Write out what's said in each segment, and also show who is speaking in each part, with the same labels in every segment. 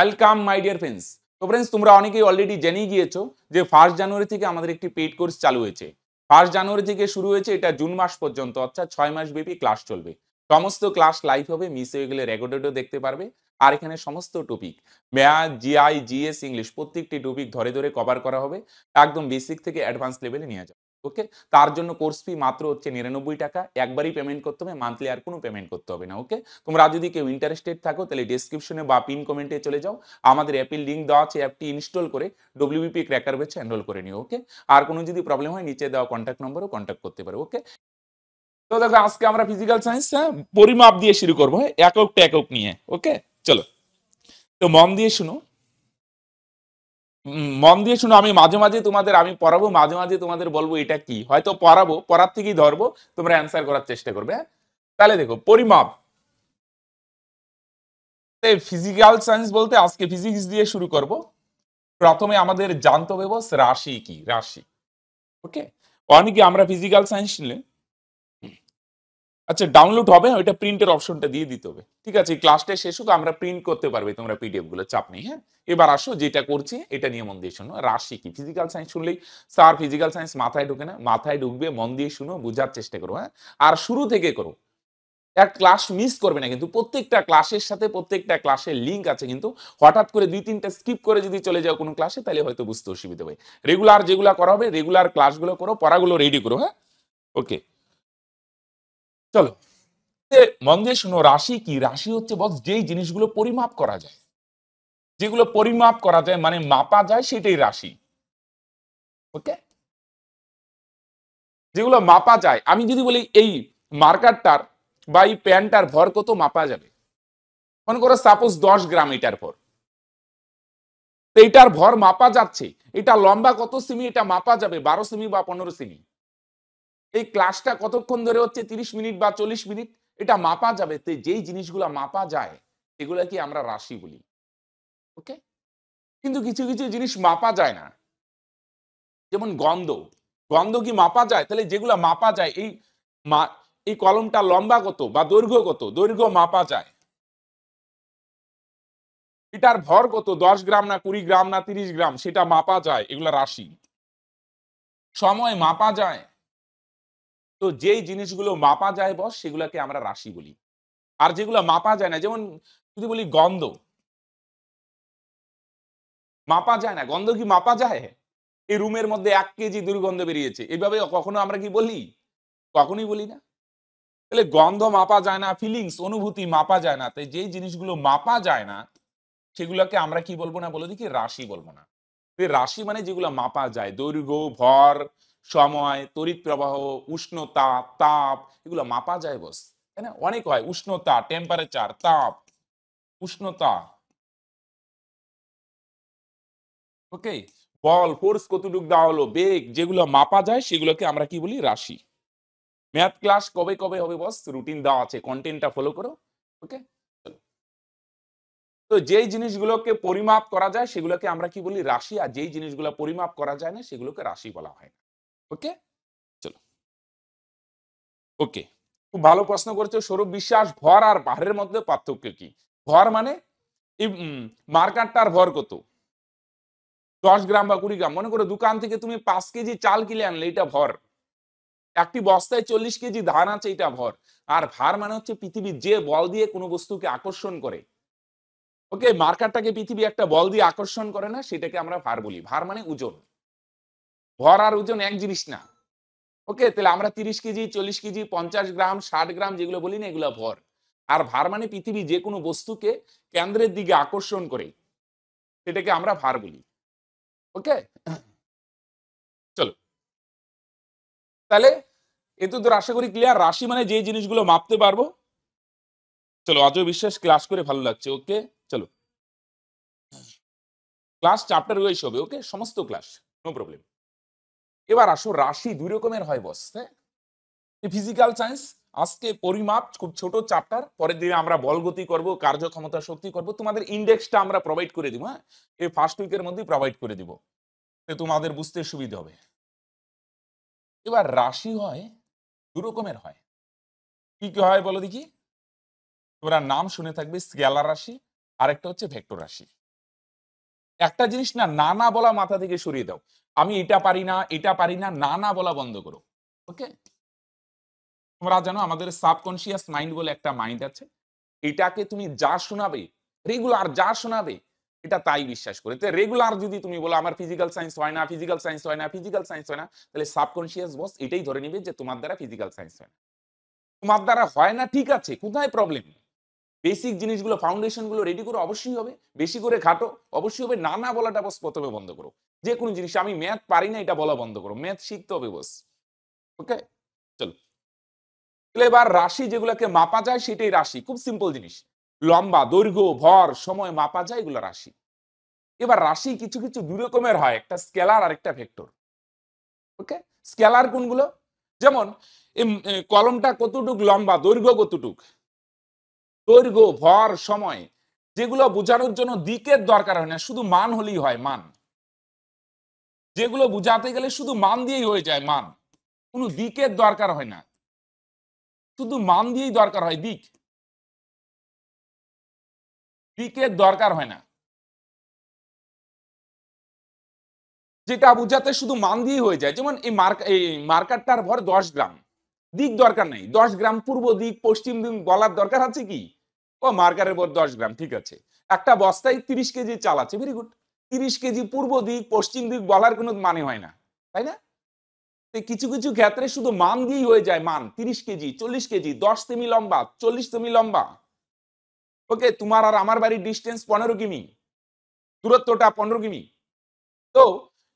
Speaker 1: Welcome my dear friends তো friends তোমরা অনেকেই অলরেডি জেনেই গিয়েছো যে ফার্স্ট জানুয়ারি থেকে আমাদের একটি পেইড কোর্স চালু হয়েছে ফার্স্ট জানুয়ারি থেকে শুরু হয়েছে এটা জুন মাস পর্যন্ত অর্থাৎ ছয় মাস ব্যাপী ক্লাস চলবে সমস্ত ক্লাস লাইভ হবে মিস হয়ে গেলে রেকর্ডেডও দেখতে পারবে আর এখানে সমস্ত topic math GI GS English প্রত্যেকটি টপিক ধরে ধরে কভার করা হবে একদম বেসিক থেকে অ্যাডভান্স লেভেলে নিয়ে যাবে ওকে তার জন্য কোর্স ফি মাত্র হচ্ছে নিরানব্বই টাকা একবারই পেমেন্ট করতে হবে মান্থলি আর কোনো পেমেন্ট করতে হবে না ওকে তোমরা যদি কেউ ইন্টারেস্টেড থাকো তাহলে ডিসক্রিপশনে বা পিন কমেন্টে চলে যাও আমাদের অ্যাপের লিঙ্ক দেওয়া আছে অ্যাপটি ইনস্টল করে ডব্লিউবিপি ক্র্যাকার বেছে এনরোল করে নিও ওকে আর কোনো যদি প্রবলেম হয় নিচে দেওয়া কন্ট্যাক্ট নম্বরও কন্ট্যাক্ট করতে পারো ওকে তো দেখো আজকে আমরা ফিজিক্যাল সায়েন্স পরিমাপ দিয়ে শুরু করবো হ্যাঁ, একক একক নিয়ে ওকে চলো তো মন দিয়ে শুনো মন দিয়ে শুনো আমি মাঝে মাঝে তোমাদের আমি পড়াবো মাঝে মাঝে তোমাদের বলবো এটা কি হয়তো পড়াবো পড়ার থেকেই ধরবো তোমরা অ্যান্সার করার চেষ্টা করবে হ্যাঁ তাহলে দেখো পরিমাপ ফিজিক্যাল সায়েন্স বলতে আজকে ফিজিক্স দিয়ে শুরু করব প্রথমে আমাদের জানতে হবে রাশি কি রাশি ওকে অনেকে আমরা ফিজিক্যাল সায়েন্স নিলে আচ্ছা ডাউনলোড হবে ওইটা প্রিন্টের অপশনটা দিয়ে দিতে হবে ঠিক আছে ক্লাসটা শেষ হোক আমরা প্রিন্ট করতে পারবে তোমরা পিডিএফ গুলো চাপ নেই হ্যাঁ এবার আসো যেটা করছি এটা নিয়ে মন দিয়ে শোনো রাশি কি ফিজিক্যাল সায়েন্স শুনলেই স্যার ফিজিক্যাল সায়েন্স মাথায় ঢুকে না মাথায় ঢুকবে মন দিয়ে শুনো বোঝার চেষ্টা করো হ্যাঁ আর শুরু থেকে করো এক ক্লাস মিস করবে না কিন্তু প্রত্যেকটা ক্লাসের সাথে প্রত্যেকটা ক্লাসের লিঙ্ক আছে কিন্তু হঠাৎ করে দুই তিনটা স্কিপ করে যদি চলে যাও কোনো ক্লাসে তাহলে হয়তো বুঝতে অসুবিধা হবে রেগুলার যেগুলো করা হবে রেগুলার ক্লাসগুলো করো পড়াগুলো রেডি করো হ্যাঁ ওকে চলো মন দিয়ে শুনো রাশি কি রাশি হচ্ছে বস যেই জিনিসগুলো পরিমাপ করা যায় যেগুলো পরিমাপ করা যায় মানে মাপা যায় সেটাই রাশি ওকে যেগুলো মাপা যায় আমি যদি বলি এই মার্কারটার বা এই প্যান্টটার ভর কত মাপা যাবে মনে করো সাপোজ দশ গ্রাম এটার ভর এইটার ভর মাপা যাচ্ছে এটা লম্বা কত সিমি এটা মাপা যাবে বারো সিমি বা পনেরো সিমি এই ক্লাসটা কতক্ষণ ধরে হচ্ছে তিরিশ মিনিট বা চল্লিশ মিনিট এটা মাপা যাবে তো যেই জিনিসগুলো মাপা যায় এগুলা কি আমরা রাশি বলি ওকে কিন্তু কিছু কিছু জিনিস মাপা যায় না যেমন গন্ধ গন্ধ কি মাপা যায় তাহলে যেগুলো মাপা যায় এই মা এই কলমটা লম্বা কত বা দৈর্ঘ্য কত দৈর্ঘ্য মাপা যায় এটার ভর কত দশ গ্রাম না কুড়ি গ্রাম না তিরিশ গ্রাম সেটা মাপা যায় এগুলা রাশি সময় মাপা যায় তো যেই জিনিসগুলো মাপা যায় বস সেগুলোকে আমরা রাশি বলি আর যেগুলো মাপা যায় না যেমন যদি বলি গন্ধ মাপা যায় না গন্ধ কি মাপা যায় এই রুমের মধ্যে এক কেজি দুর্গন্ধ বেরিয়েছে এভাবে কখনো আমরা কি বলি কখনই বলি না তাহলে গন্ধ মাপা যায় না ফিলিংস অনুভূতি মাপা যায় না তাই যেই জিনিসগুলো মাপা যায় না সেগুলোকে আমরা কি বলবো না বলে দেখি রাশি বলবো না রাশি মানে যেগুলো মাপা যায় দৈর্ঘ্য ভর সময় তড়িৎ প্রবাহ উষ্ণতা তাপ এগুলো মাপা যায় বস তাই না অনেক হয় উষ্ণতা টেম্পারেচার তাপ উষ্ণতা ওকে বল ফোর্স কতটুক দেওয়া হলো বেগ যেগুলো মাপা যায় সেগুলোকে আমরা কি বলি রাশি ম্যাথ ক্লাস কবে কবে হবে বস রুটিন দেওয়া আছে কন্টেন্টটা ফলো করো ওকে তো যেই জিনিসগুলোকে পরিমাপ করা যায় সেগুলোকে আমরা কি বলি রাশি আর যেই জিনিসগুলো পরিমাপ করা যায় না সেগুলোকে রাশি বলা হয় না ওকে চলো ওকে খুব ভালো প্রশ্ন করেছে সৌরভ বিশ্বাস ভর আর ভারের মধ্যে পার্থক্য কি ভর মানে এই মার্কারটার ভর কত দশ গ্রাম বা কুড়ি গ্রাম মনে করো দোকান থেকে তুমি পাঁচ কেজি চাল কিনে আনলে এটা ভর একটি বস্তায় চল্লিশ কেজি ধান আছে এটা ভর আর ভার মানে হচ্ছে পৃথিবী যে বল দিয়ে কোনো বস্তুকে আকর্ষণ করে ওকে মার্কারটাকে পৃথিবী একটা বল দিয়ে আকর্ষণ করে না সেটাকে আমরা ভার বলি ভার মানে ওজন ভর আর ওজন এক জিনিস না ওকে তাহলে আমরা তিরিশ কেজি চল্লিশ কেজি পঞ্চাশ গ্রাম ষাট গ্রাম যেগুলো বলি না এগুলো ভর আর ভার মানে পৃথিবী যে কোনো বস্তুকে কেন্দ্রের দিকে আকর্ষণ করে
Speaker 2: সেটাকে আমরা ভার বলি ওকে চলো তাহলে তো তোর আশা করি ক্লিয়ার রাশি মানে যে জিনিসগুলো মাপতে
Speaker 1: পারবো চলো অজয় বিশ্বাস ক্লাস করে ভালো লাগছে ওকে চলো ক্লাস চ্যাপ্টার ওয়াইজ হবে ওকে সমস্ত ক্লাস নো প্রবলেম এবার আসো রাশি দুই রকমের হয় বস হ্যাঁ ফিজিক্যাল সায়েন্স আজকে পরিমাপ খুব ছোট চ্যাপ্টার পরের দিনে আমরা বলগতি করবো কার্যক্ষমতা শক্তি করব তোমাদের ইন্ডেক্সটা আমরা প্রোভাইড করে দিব হ্যাঁ এই ফার্স্ট উইকের মধ্যেই প্রোভাইড করে দিব তোমাদের বুঝতে সুবিধা হবে এবার রাশি হয় দু রকমের হয় কি কি হয় বলো দেখি তোমরা নাম শুনে থাকবে স্কেলার রাশি আরেকটা হচ্ছে ভেক্টর রাশি একটা জিনিস না নানা বলা মাথা থেকে সরিয়ে দাও আমি এটা পারি না এটা পারি না নানা বলা বন্ধ করো ওকে তোমরা জানো আমাদের সাবকনসিয়াস মাইন্ড বলে একটা মাইন্ড আছে এটাকে তুমি যা শোনাবে রেগুলার যা শোনাবে এটা তাই বিশ্বাস করে তো রেগুলার যদি তুমি বলো আমার ফিজিক্যাল সায়েন্স হয় না ফিজিক্যাল সায়েন্স হয় না ফিজিক্যাল সায়েন্স হয় না তাহলে সাবকনসিয়াস বস এটাই ধরে নিবে যে তোমার দ্বারা ফিজিক্যাল সায়েন্স হয় না তোমার দ্বারা হয় না ঠিক আছে কোথায় প্রবলেম নেই বেসিক জিনিসগুলো ফাউন্ডেশনগুলো রেডি করে অবশ্যই হবে বেশি করে খাটো অবশ্যই হবে না না বলাটা বস প্রথমে বন্ধ করো যে কোনো জিনিস আমি ম্যাথ পারি না এটা বলা বন্ধ করো ম্যাথ শিখতে হবে বস ওকে চলো এবার রাশি যেগুলোকে মাপা যায় সেটাই রাশি খুব সিম্পল জিনিস লম্বা দৈর্ঘ্য ভর সময় মাপা যায় এগুলো রাশি এবার রাশি কিছু কিছু দুই রকমের হয় একটা স্কেলার আর একটা ভেক্টর ওকে স্কেলার কোনগুলো যেমন এই কলমটা কতটুক লম্বা দৈর্ঘ্য কতটুক দৈর্ঘ্য ভর সময় যেগুলো বোঝানোর জন্য দিকের দরকার হয় না শুধু মান হলেই হয় মান যেগুলো বোঝাতে গেলে শুধু মান দিয়েই
Speaker 2: হয়ে যায় মান কোনো দিকের দরকার হয় না শুধু মান দিয়েই দরকার হয় দিক দিকের দরকার হয় না যেটা বোঝাতে শুধু মান দিয়েই হয়ে যায় যেমন
Speaker 1: এই মার্ক এই মার্কারটার ভর দশ গ্রাম দিক দরকার নাই দশ গ্রাম পূর্ব দিক পশ্চিম দিক বলার দরকার আছে কি ও মার্কারের পর দশ গ্রাম ঠিক আছে একটা বস্তায় তিরিশ কেজি চাল আছে ভেরি গুড তিরিশ কেজি পূর্ব দিক পশ্চিম দিক বলার কোনো মানে হয় না তাই না কিছু কিছু ক্ষেত্রে শুধু মান দিয়েই হয়ে যায় মান তিরিশ কেজি চল্লিশ কেজি দশ সেমি লম্বা চল্লিশ সেমি লম্বা ওকে তোমার আর আমার বাড়ির ডিস্টেন্স পনেরো কিমি দূরত্বটা পনেরো কিমি তো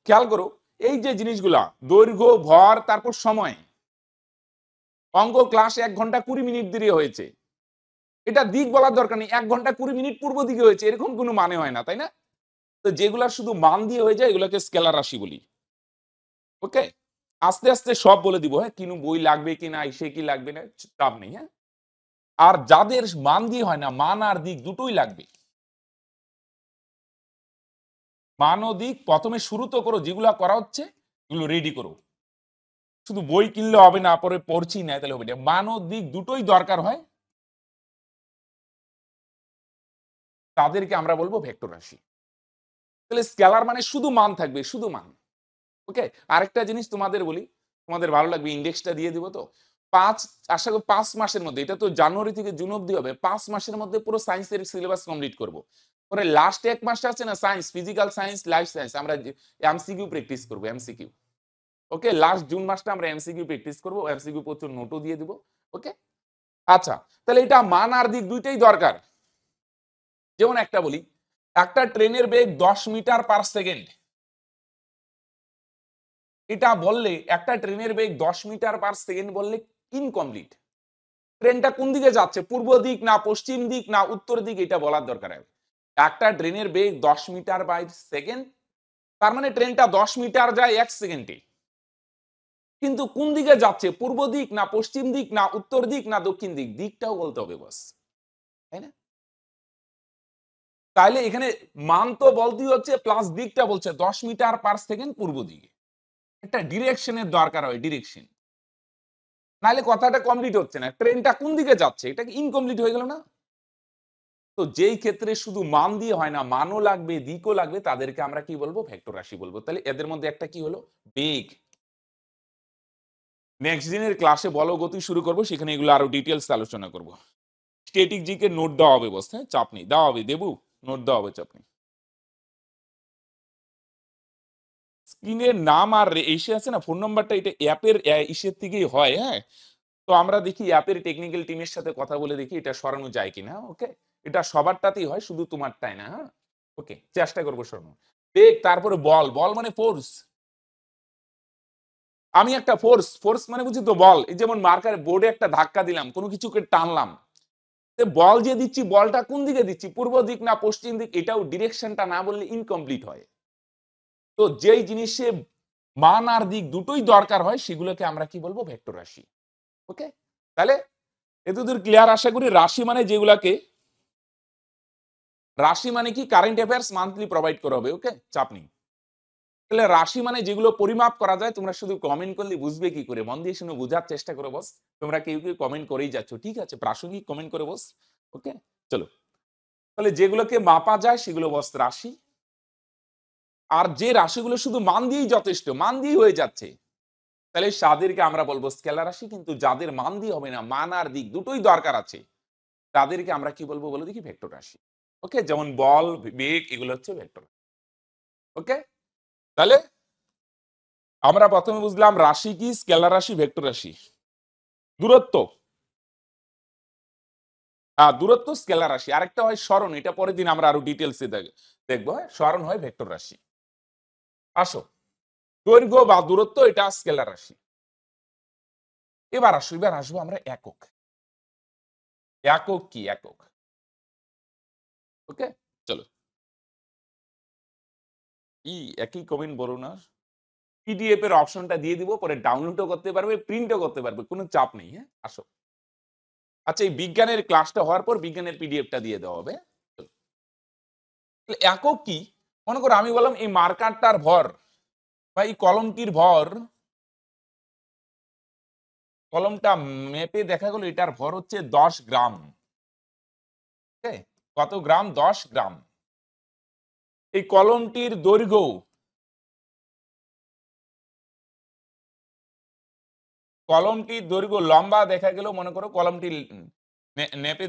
Speaker 1: খেয়াল করো এই যে জিনিসগুলা দৈর্ঘ্য ভর তারপর সময় অঙ্ক ক্লাস এক ঘন্টা কুড়ি মিনিট দেরি হয়েছে এটা দিক বলার দরকার নেই এক ঘন্টা কুড়ি মিনিট পূর্ব দিকে হয়েছে এরকম কোনো মানে হয় না তাই না তো যেগুলা শুধু মান দিয়ে হয়ে যায় এগুলোকে স্কেলার রাশি বলি ওকে আস্তে আস্তে সব বলে দিব হ্যাঁ কিনু বই লাগবে কি না সে কি লাগবে না চাপ নেই হ্যাঁ আর যাদের মান দিয়ে হয় না মান আর দিক দুটোই লাগবে মান ও দিক প্রথমে শুরু তো করো যেগুলা করা হচ্ছে এগুলো রেডি করো
Speaker 2: শুধু বই কিনলে হবে না পরে পড়ছি না তাহলে হবে না মানব দিক দুটোই দরকার হয় তাদেরকে আমরা বলবো ভেক্টর রাশি তাহলে স্কেলার মানে শুধু মান থাকবে শুধু মান ওকে আরেকটা জিনিস
Speaker 1: তোমাদের বলি তোমাদের ভালো লাগবে ইন্ডেক্সটা দিয়ে দিব তো পাঁচ আশা করি পাঁচ মাসের মধ্যে এটা তো জানুয়ারি থেকে জুন অব্দি হবে পাঁচ মাসের মধ্যে পুরো সায়েন্সের সিলেবাস কমপ্লিট করব পরে লাস্ট এক মাসটা আছে না science physical science life science আমরা এমসিকিউ প্র্যাকটিস করবো এমসিকিউ ওকে লাস্ট জুন মাসটা আমরা এমসিকিউ প্র্যাকটিস করবো এমসিকিউ প্রচুর নোটও দিয়ে দেবো ওকে আচ্ছা তাহলে এটা মান আর দিক দুইটাই দরকার যেমন একটা বলি একটা ট্রেনের বেগ দশ মিটার পার সেকেন্ড এটা বললে একটা ট্রেনের বেগ দশ মিটার পার সেকেন্ড বললে ইনকমপ্লিট ট্রেনটা কোন দিকে যাচ্ছে পূর্ব দিক না পশ্চিম দিক না উত্তর দিক এটা বলার দরকার হবে একটা ট্রেনের বেগ দশ মিটার বাই সেকেন্ড তার মানে ট্রেনটা দশ মিটার যায় এক সেকেন্ডে কিন্তু কোন দিকে যাচ্ছে পূর্ব দিক না পশ্চিম দিক না উত্তর দিক না দক্ষিণ দিক দিকটাও বলতে হবে বস তাই না তাহলে এখানে মান তো বলতেই হচ্ছে প্লাস দিকটা বলছে দশ মিটার পার সেকেন্ড পূর্ব দিকে একটা ডিরেকশনের দরকার হয় ডিরেকশন নাহলে কথাটা কমপ্লিট হচ্ছে না ট্রেনটা কোন দিকে যাচ্ছে এটা ইনকমপ্লিট হয়ে গেল না তো যেই ক্ষেত্রে শুধু মান দিয়ে হয় না মানও লাগবে দিকও লাগবে তাদেরকে আমরা কি বলবো ভেক্টর রাশি বলবো তাহলে এদের মধ্যে একটা কি হলো বেগ নেক্সট দিনের ক্লাসে বল গতি শুরু করব সেখানে এগুলো আরও ডিটেলস আলোচনা করব স্টেটিক জিকে নোট দেওয়া হবে বসতে হ্যাঁ? চাপ নেই দেওয়া হবে দেবু নোট দেওয়া হবে চাপ নেই স্ক্রিনের নাম আর এসে আছে না ফোন নাম্বারটা এটা অ্যাপের ইসের থেকেই হয় হ্যাঁ তো আমরা দেখি অ্যাপের টেকনিক্যাল টিমের সাথে কথা বলে দেখি এটা সরানো যায় কি না ওকে এটা সবারটাতেই হয় শুধু তোমারটাই না হ্যাঁ ওকে চেষ্টা করবো সরানো দেখ তারপরে বল বল মানে ফোর্স আমি একটা ফোর্স ফোর্স মানে বুঝি তো বল এই যেমন মার্কার বোর্ডে একটা ধাক্কা দিলাম কোনো কিছুকে টানলাম বল যে দিচ্ছি বলটা কোন দিকে দিচ্ছি পূর্ব দিক না পশ্চিম দিক এটাও ডিরেকশনটা না বললে ইনকমপ্লিট হয় তো যেই জিনিসে মান আর দিক দুটোই দরকার হয় সেগুলোকে আমরা কি বলবো ভেক্টর রাশি ওকে তাহলে এতদূর ক্লিয়ার আশা করি রাশি মানে যেগুলাকে রাশি মানে কি কারেন্ট অ্যাফেয়ার্স মান্থলি প্রোভাইড করা হবে ওকে চাপ নেই তাহলে রাশি মানে যেগুলো পরিমাপ করা যায় তোমরা শুধু কমেন্ট করলে বুঝবে কি করে মন দিয়ে শুনে বোঝার চেষ্টা করে বস তোমরা কেউ কেউ কমেন্ট করেই যাচ্ছ ঠিক আছে প্রাসঙ্গিক কমেন্ট করে বস ওকে চলো তাহলে যেগুলোকে মাপা যায় সেগুলো বস রাশি আর যে রাশিগুলো শুধু মান দিয়েই যথেষ্ট মান দিয়েই হয়ে যাচ্ছে তাহলে সাদেরকে আমরা বলবো স্কেলা রাশি কিন্তু যাদের মান দিয়ে হবে না মান আর দিক দুটোই দরকার আছে তাদেরকে আমরা কি বলবো বলে দেখি ভেক্টর রাশি ওকে যেমন বল বেগ এগুলো
Speaker 2: হচ্ছে ভেক্টর ওকে তাহলে আমরা প্রথমে বুঝলাম রাশি কি স্কেলার রাশি ভেক্টর রাশি দূরত্ব
Speaker 1: আহ দূরত্ব স্কেলার রাশি আরেকটা হয় স্মরণ এটা পরের দিন আমরা আরো ডিটেলস দেখবো
Speaker 2: হ্যাঁ? স্মরণ হয় ভেক্টর রাশি আসো দৈর্ঘ্য বা দূরত্ব এটা স্কেলার রাশি এবার আসো এবার আসবো আমরা একক একক কি একক ওকে চলো কি একই কমেন্ট বলো না পিডিএফ এর অপশনটা দিয়ে
Speaker 1: দিব পরে ডাউনলোডও করতে পারবে প্রিন্টও করতে পারবে কোনো চাপ নেই হ্যাঁ আসো আচ্ছা এই বিজ্ঞানের ক্লাসটা হওয়ার পর বিজ্ঞানের পিডিএফটা দিয়ে দেওয়া হবে একক কি মনে করো আমি বললাম এই মার্কারটার ভর বা এই কলমটির ভর
Speaker 2: কলমটা মেপে দেখা গেল এটার ভর হচ্ছে দশ গ্রাম কত গ্রাম দশ গ্রাম এই কলমটির দৈর্ঘ্য কলমটির দৈর্ঘ্য লম্বা দেখা গেল মনে করো কলমটি
Speaker 1: নেপে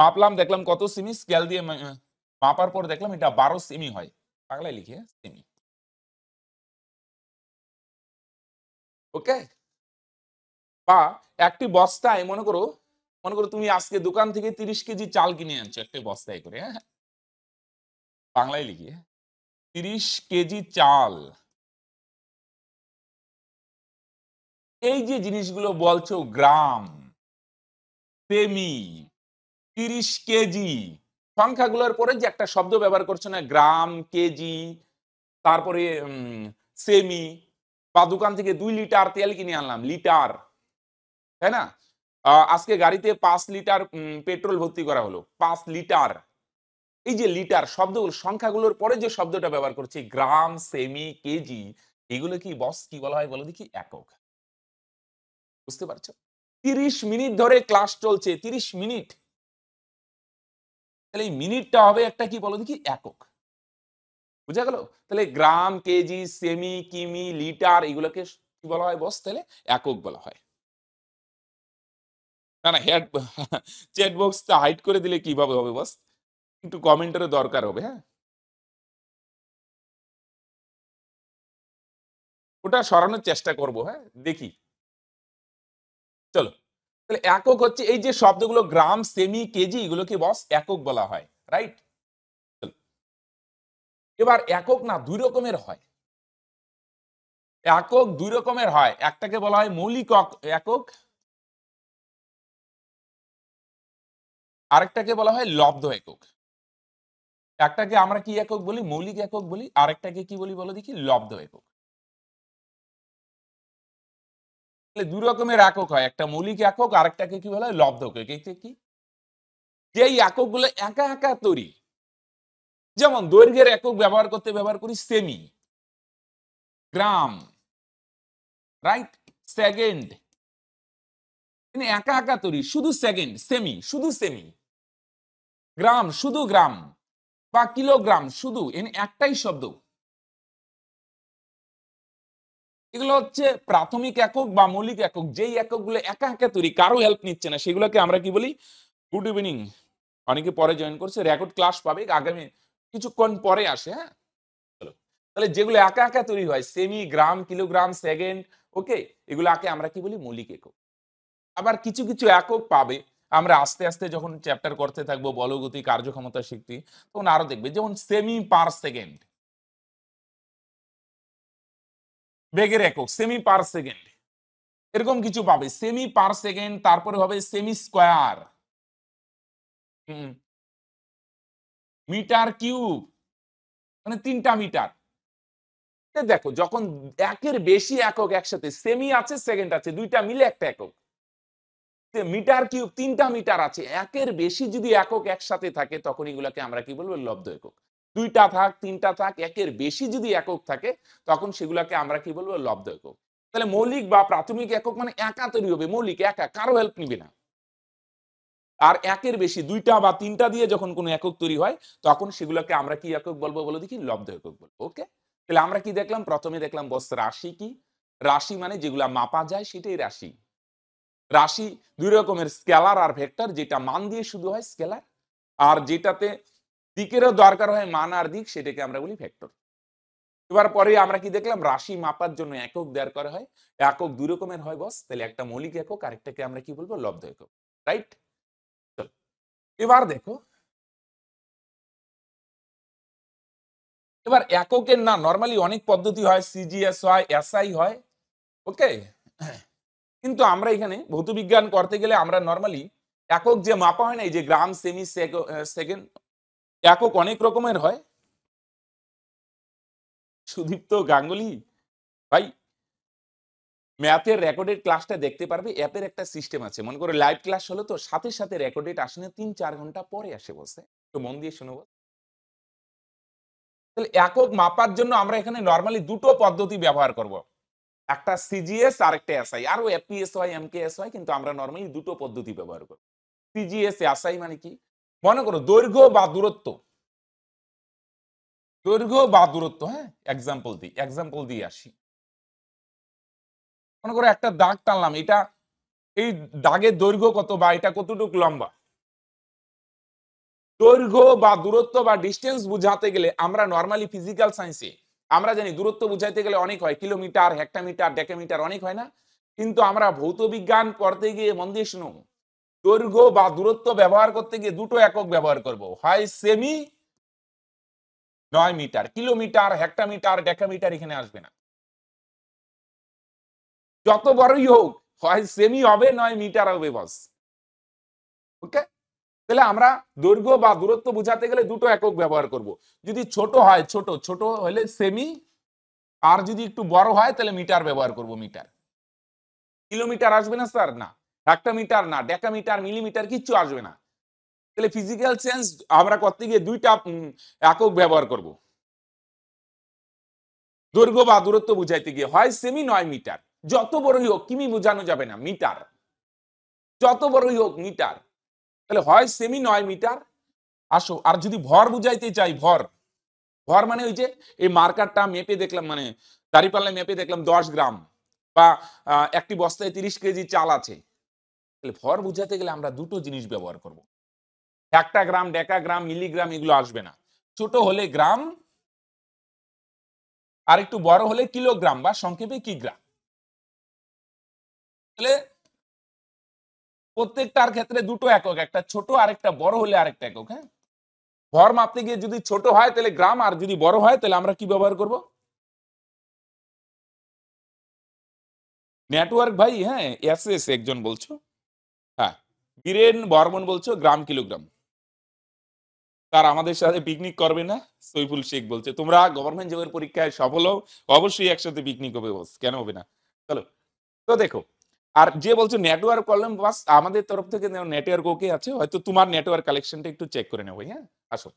Speaker 1: মাপলাম দেখলাম কত সিমি স্কেল দিয়ে মাপার পর দেখলাম এটা বারো
Speaker 2: সিমি হয় বাংলায় লিখে হ্যাঁ, সিমি ওকে বা একটি বস্তায় মনে করো মনে করো
Speaker 1: তুমি আজকে দোকান থেকে তিরিশ কেজি চাল কিনে আনছো একটি বস্তায় করে হ্যাঁ, হ্যাঁ। বাংলায়
Speaker 2: লিখি তিরিশ কেজি চাল এই যে জিনিসগুলো বলছো গ্রাম
Speaker 1: সেমি তিরিশ কেজি সংখ্যাগুলোর পরে যে একটা শব্দ ব্যবহার করছো না গ্রাম কেজি তারপরে সেমি বা দোকান থেকে দুই লিটার তেল কিনে আনলাম লিটার তাই না আজকে গাড়িতে পাঁচ লিটার পেট্রোল ভর্তি করা হলো পাঁচ লিটার এই যে লিটার শব্দগুলো সংখ্যাগুলোর পরে যে শব্দটা ব্যবহার করছি গ্রাম সেমি কেজি এগুলো কি বস কি বলা হয় বলো দেখি একক বুঝতে পারছো তিরিশ মিনিট ধরে ক্লাস চলছে তিরিশ মিনিট তাহলে এই মিনিটটা হবে একটা কি বলো দেখি একক বুঝা গেল তাহলে গ্রাম কেজি সেমি কিমি লিটার এগুলোকে কি বলা হয় বস তাহলে একক বলা হয় না না হেড
Speaker 2: চ্যাট বক্সটা হাইড করে দিলে কিভাবে হবে বস একটু কমেন্টেরও দরকার হবে হ্যাঁ ওটা সরানোর চেষ্টা করব হ্যাঁ দেখি চলো তাহলে একক হচ্ছে এই যে শব্দগুলো
Speaker 1: গ্রাম সেমি কেজি এগুলোকে বস একক বলা হয় রাইট
Speaker 2: এবার একক না দুই রকমের হয় একক দুই রকমের হয় একটাকে বলা হয় মৌলিক একক আরেকটাকে বলা হয় লব্ধ একক একটাকে আমরা কি একক বলি মৌলিক একক বলি আর একটাকে কি বলি বলো দেখি লব্ধ একক
Speaker 1: দু রকমের একক হয় একটা মৌলিক একক আর একটাকে কি বলা হয় লব্ধ কি যে
Speaker 2: কি যেই এককগুলো একা একা তৈরি যেমন দৈর্ঘ্যের একক ব্যবহার করতে ব্যবহার করি সেমি গ্রাম রাইট সেকেন্ড একা একা তৈরি শুধু সেকেন্ড সেমি শুধু সেমি গ্রাম শুধু গ্রাম বা কিলোগ্রাম শুধু এনে একটাই শব্দ এগুলো হচ্ছে
Speaker 1: প্রাথমিক একক বা মৌলিক একক যেই এককগুলো একা একা তৈরি কারো হেল্প নিচ্ছে না সেগুলোকে আমরা কি বলি গুড ইভিনিং অনেকে পরে জয়েন করছে রেকর্ড ক্লাস পাবে আগামী কিছুক্ষণ পরে আসে হ্যাঁ তাহলে যেগুলো একা একা তৈরি হয় সেমি গ্রাম কিলোগ্রাম সেকেন্ড ওকে এগুলো আগে আমরা কি বলি মৌলিক একক আবার কিছু কিছু একক পাবে আমরা আস্তে আস্তে যখন চ্যাপ্টার করতে থাকবো বলগতি কার্যক্ষমতা শিখতে তখন আরো দেখবে যেমন সেমি পার সেকেন্ড বেগের একক সেমি পার সেকেন্ড এরকম কিছু পাবে সেমি পার সেকেন্ড তারপরে হবে সেমি স্কোয়ার
Speaker 2: মিটার কিউব মানে তিনটা মিটার দেখো যখন একের বেশি একক
Speaker 1: একসাথে সেমি আছে সেকেন্ড আছে দুইটা মিলে একটা একক মিটার কিউব তিনটা মিটার আছে একের বেশি যদি একক একসাথে থাকে তখন এগুলাকে আমরা কি বলবো লব্ধ একক দুইটা থাক তিনটা থাক একের বেশি যদি একক থাকে তখন সেগুলাকে আমরা কি বলবো লব্ধ একক তাহলে মৌলিক বা প্রাথমিক একক মানে একা তৈরি হবে মৌলিক একা কারো হেল্প নিবে না আর একের বেশি দুইটা বা তিনটা দিয়ে যখন কোনো একক তৈরি হয় তখন সেগুলোকে আমরা কি একক বলবো বলো দেখি লব্ধ একক বলবো ওকে তাহলে আমরা কি দেখলাম প্রথমে দেখলাম বস রাশি কি রাশি মানে যেগুলা মাপা যায় সেটাই রাশি রাশি দুই রকমের স্কেলার আর ভেক্টর যেটা মান দিয়ে শুধু হয় স্কেলার আর যেটাতে দিকেরও দরকার হয় মান আর দিক সেটাকে আমরা বলি ভেক্টর এবার পরে আমরা কি দেখলাম রাশি মাপার জন্য একক দেয়ার করা হয়
Speaker 2: একক দুই রকমের হয় বস তাহলে একটা মৌলিক একক আর একটাকে আমরা কি বলবো লব্ধ একক রাইট এবার দেখো এবার এককের না নর্মালি অনেক পদ্ধতি হয় সিজিএস হয় এসআই হয়
Speaker 1: ওকে কিন্তু আমরা এখানে ভৌত বিজ্ঞান করতে গেলে আমরা নর্মালি একক যে মাপা হয় না এই যে গ্রাম সেমি সেকেন্ড একক অনেক রকমের হয় সুদীপ্ত গাঙ্গুলি ভাই ম্যাথের রেকর্ডেড ক্লাসটা দেখতে পারবে অ্যাপের একটা সিস্টেম আছে মনে করো লাইভ ক্লাস হলো তো সাথে সাথে রেকর্ডেড আসে না তিন চার ঘন্টা পরে আসে বলছে একটু মন দিয়ে শোনো তাহলে একক মাপার জন্য আমরা এখানে নর্মালি দুটো পদ্ধতি ব্যবহার করবো একটা সিজিএস আর একটা এসআই আরও এপিএস হয় এমকেএস হয় কিন্তু আমরা নর্মালি দুটো পদ্ধতি ব্যবহার করি সিজিএস এসআই মানে কি মনে করো দৈর্ঘ্য বা দূরত্ব দৈর্ঘ্য বা দূরত্ব হ্যাঁ এক্সাম্পল দিই এক্সাম্পল দিয়ে আসি মনে করো একটা দাগ টানলাম এটা এই দাগের দৈর্ঘ্য কত বা এটা কতটুকু লম্বা দৈর্ঘ্য বা দূরত্ব বা ডিস্টেন্স বুঝাতে গেলে আমরা নর্মালি ফিজিক্যাল সায়েন্সে আমরা জানি দূরত্ব বুঝাইতে গেলে অনেক হয় কিলোমিটার হেক্টামিটার ডেকামিটার অনেক হয় না কিন্তু আমরা ভৌত বিজ্ঞান পড়তে গিয়ে মন দিয়ে শুনো দৈর্ঘ্য বা দূরত্ব ব্যবহার করতে গিয়ে দুটো একক ব্যবহার করব হয় সেমি নয় মিটার কিলোমিটার হেক্টামিটার ডেকামিটার এখানে আসবে না যত বড়ই হোক হয় সেমি হবে নয় মিটার হবে বস ওকে তাহলে আমরা দৈর্ঘ্য বা দূরত্ব বোঝাতে গেলে দুটো একক ব্যবহার করব। যদি ছোট হয় ছোট ছোট হলে সেমি আর যদি একটু বড় হয় তাহলে মিটার ব্যবহার করব মিটার কিলোমিটার আসবে না স্যার না একটা মিটার না মিটার মিলিমিটার কিচ্ছু আসবে না তাহলে ফিজিক্যাল সেন্স আমরা করতে গিয়ে দুইটা একক ব্যবহার করব। দৈর্ঘ্য বা দূরত্ব বুঝাইতে গিয়ে হয় সেমি নয় মিটার যত বড়ই হোক কিমি বোঝানো যাবে না মিটার যত বড়ই হোক মিটার তাহলে হয় সেমি নয় মিটার আসো আর যদি ভর বুঝাইতে চাই ভর ভর মানে ওই যে এই মার্কারটা মেপে দেখলাম মানে দাঁড়িপাল্লায় মেপে দেখলাম দশ গ্রাম বা একটি বস্তায় তিরিশ কেজি চাল আছে তাহলে ভর বুঝাতে গেলে আমরা দুটো জিনিস ব্যবহার করব। একটা গ্রাম ডেকা গ্রাম মিলিগ্রাম এগুলো আসবে না ছোট হলে গ্রাম
Speaker 2: আর একটু বড় হলে কিলোগ্রাম বা সংক্ষেপে কি গ্রাম তাহলে প্রত্যেকটার ক্ষেত্রে দুটো একক
Speaker 1: একটা ছোট আরেকটা বড় হলে আরেকটা একক হ্যাঁ ভর মাপতে গিয়ে যদি ছোট হয় তাহলে গ্রাম আর
Speaker 2: যদি বড় হয় তাহলে আমরা কি ব্যবহার করব নেটওয়ার্ক ভাই হ্যাঁ এস এস একজন বলছো হ্যাঁ বীরেন বর্মন
Speaker 1: বলছো গ্রাম কিলোগ্রাম তার আমাদের সাথে পিকনিক করবে না সৈফুল শেখ বলছে তোমরা গভর্নমেন্ট জবের পরীক্ষায় সফল হও অবশ্যই একসাথে পিকনিক হবে বস কেন হবে না চলো তো দেখো আর যে বলছো নেটওয়ার্ক প্রবলেম বাস আমাদের তরফ থেকে নেটওয়ার্ক ওকে আছে হয়তো তোমার নেটওয়ার্ক কালেকশনটা একটু চেক করে নেবো হ্যাঁ আসো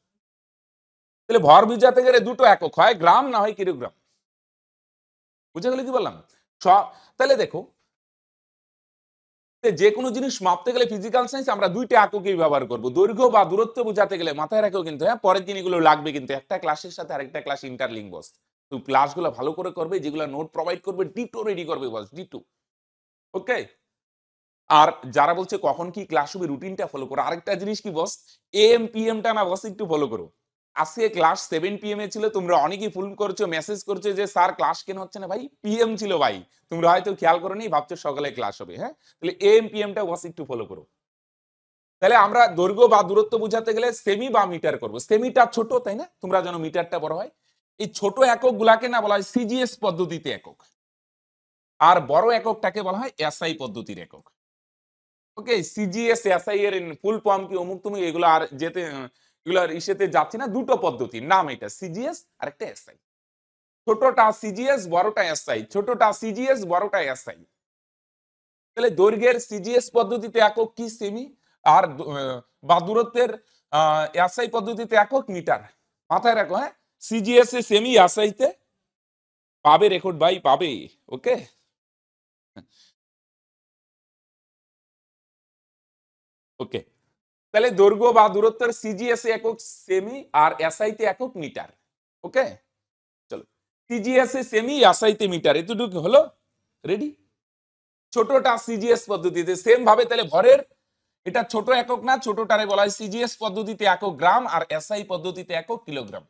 Speaker 1: তাহলে ভর বিজাতে গেলে দুটো একক হয় গ্রাম না হয় কিলোগ্রাম বুঝে গেলে কি বললাম তাহলে দেখো যে কোনো জিনিস মাপতে গেলে ফিজিক্যাল সায়েন্স আমরা দুইটা এককেই ব্যবহার করব দৈর্ঘ্য বা দূরত্ব বোঝাতে গেলে মাথায় রাখো কিন্তু হ্যাঁ পরের দিন এগুলো লাগবে কিন্তু একটা ক্লাসের সাথে আরেকটা ক্লাস ইন্টারলিঙ্ক বস তুমি ক্লাসগুলো ভালো করে করবে যেগুলো নোট প্রোভাইড করবে ডিটো রেডি করবে বস ডিটো ওকে আর যারা বলছে কখন কি ক্লাস হবে রুটিনটা ফলো করো আরেকটা জিনিস কি বস এম পি এমটা না বস একটু ফলো করো আজকে class seven P M A ছিল তোমরা অনেকেই ফোন করছো মেসেজ করছো যে স্যার ক্লাস কেন হচ্ছে না ভাই পি এম ছিল ভাই তোমরা হয়তো খেয়াল করো নি ভাবছো সকালে ক্লাস হবে হ্যাঁ তাহলে এম পি এমটা বস একটু ফলো করো তাহলে আমরা দৈর্ঘ্য বা দূরত্ব বুঝাতে গেলে সেমি বা মিটার করবো সেমিটা ছোট তাই না তোমরা যেন মিটারটা বড় হয় এই ছোট একক গুলাকে না বলা হয় সিজিএস পদ্ধতিতে একক আর বড় এককটাকে বলা হয় এসআই পদ্ধতির একক ওকে সিজিএস এসআই এর ফুল ফর্ম কি অমুক তুমি এগুলো আর যেতে এগুলো আর ইসেতে যাচ্ছি না দুটো পদ্ধতি নাম এটা সিজিএস আর একটা এসআই ছোটটা সিজিএস বড়টা এসআই ছোটটা সিজিএস বড়টা এসআই তাহলে দৈর্ঘ্যের সিজিএস পদ্ধতিতে একক কি সেমি আর বা দূরত্বের এসআই পদ্ধতিতে একক মিটার মাথায় রাখো হ্যাঁ
Speaker 2: সিজিএস এ সেমি এসআইতে পাবে রেকর্ড ভাই পাবে ওকে ওকে তাহলে দৈর্ঘ্য বা দূরত্বের সিজিএস একক সেমি আর এসআইতে একক মিটার
Speaker 1: ওকে চলো সিজিএস এ সেমি এসআইতে মিটার এতটুকু হলো রেডি ছোটটা সিজিএস পদ্ধতিতে সেম ভাবে তাহলে ভরের এটা ছোট একক না ছোটটারে বলা হয় সিজিএস পদ্ধতিতে একক গ্রাম আর এসআই পদ্ধতিতে একক কিলোগ্রাম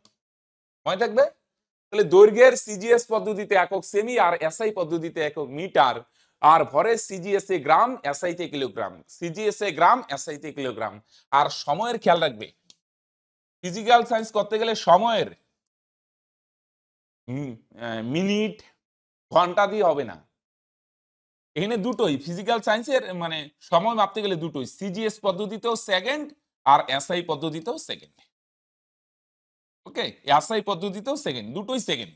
Speaker 1: মনে থাকবে তাহলে দৈর্ঘ্যের সিজিএস পদ্ধতিতে একক সেমি আর এসআই পদ্ধতিতে একক মিটার আর ভরে সিজিএসএ গ্রাম এসআইতে কিলোগ্রাম সিজিএসএ গ্রাম এসআইতে কিলোগ্রাম আর সময়ের খেয়াল রাখবে ফিজিক্যাল সায়েন্স করতে গেলে সময়ের মিনিট ঘন্টা দিয়ে হবে না এখানে দুটোই ফিজিক্যাল সায়েন্সের মানে সময় মাপতে গেলে দুটোই সিজিএস পদ্ধতিতেও সেকেন্ড আর এসআই পদ্ধতিতেও সেকেন্ড ওকে এসআই পদ্ধতিতেও সেকেন্ড দুটোই সেকেন্ড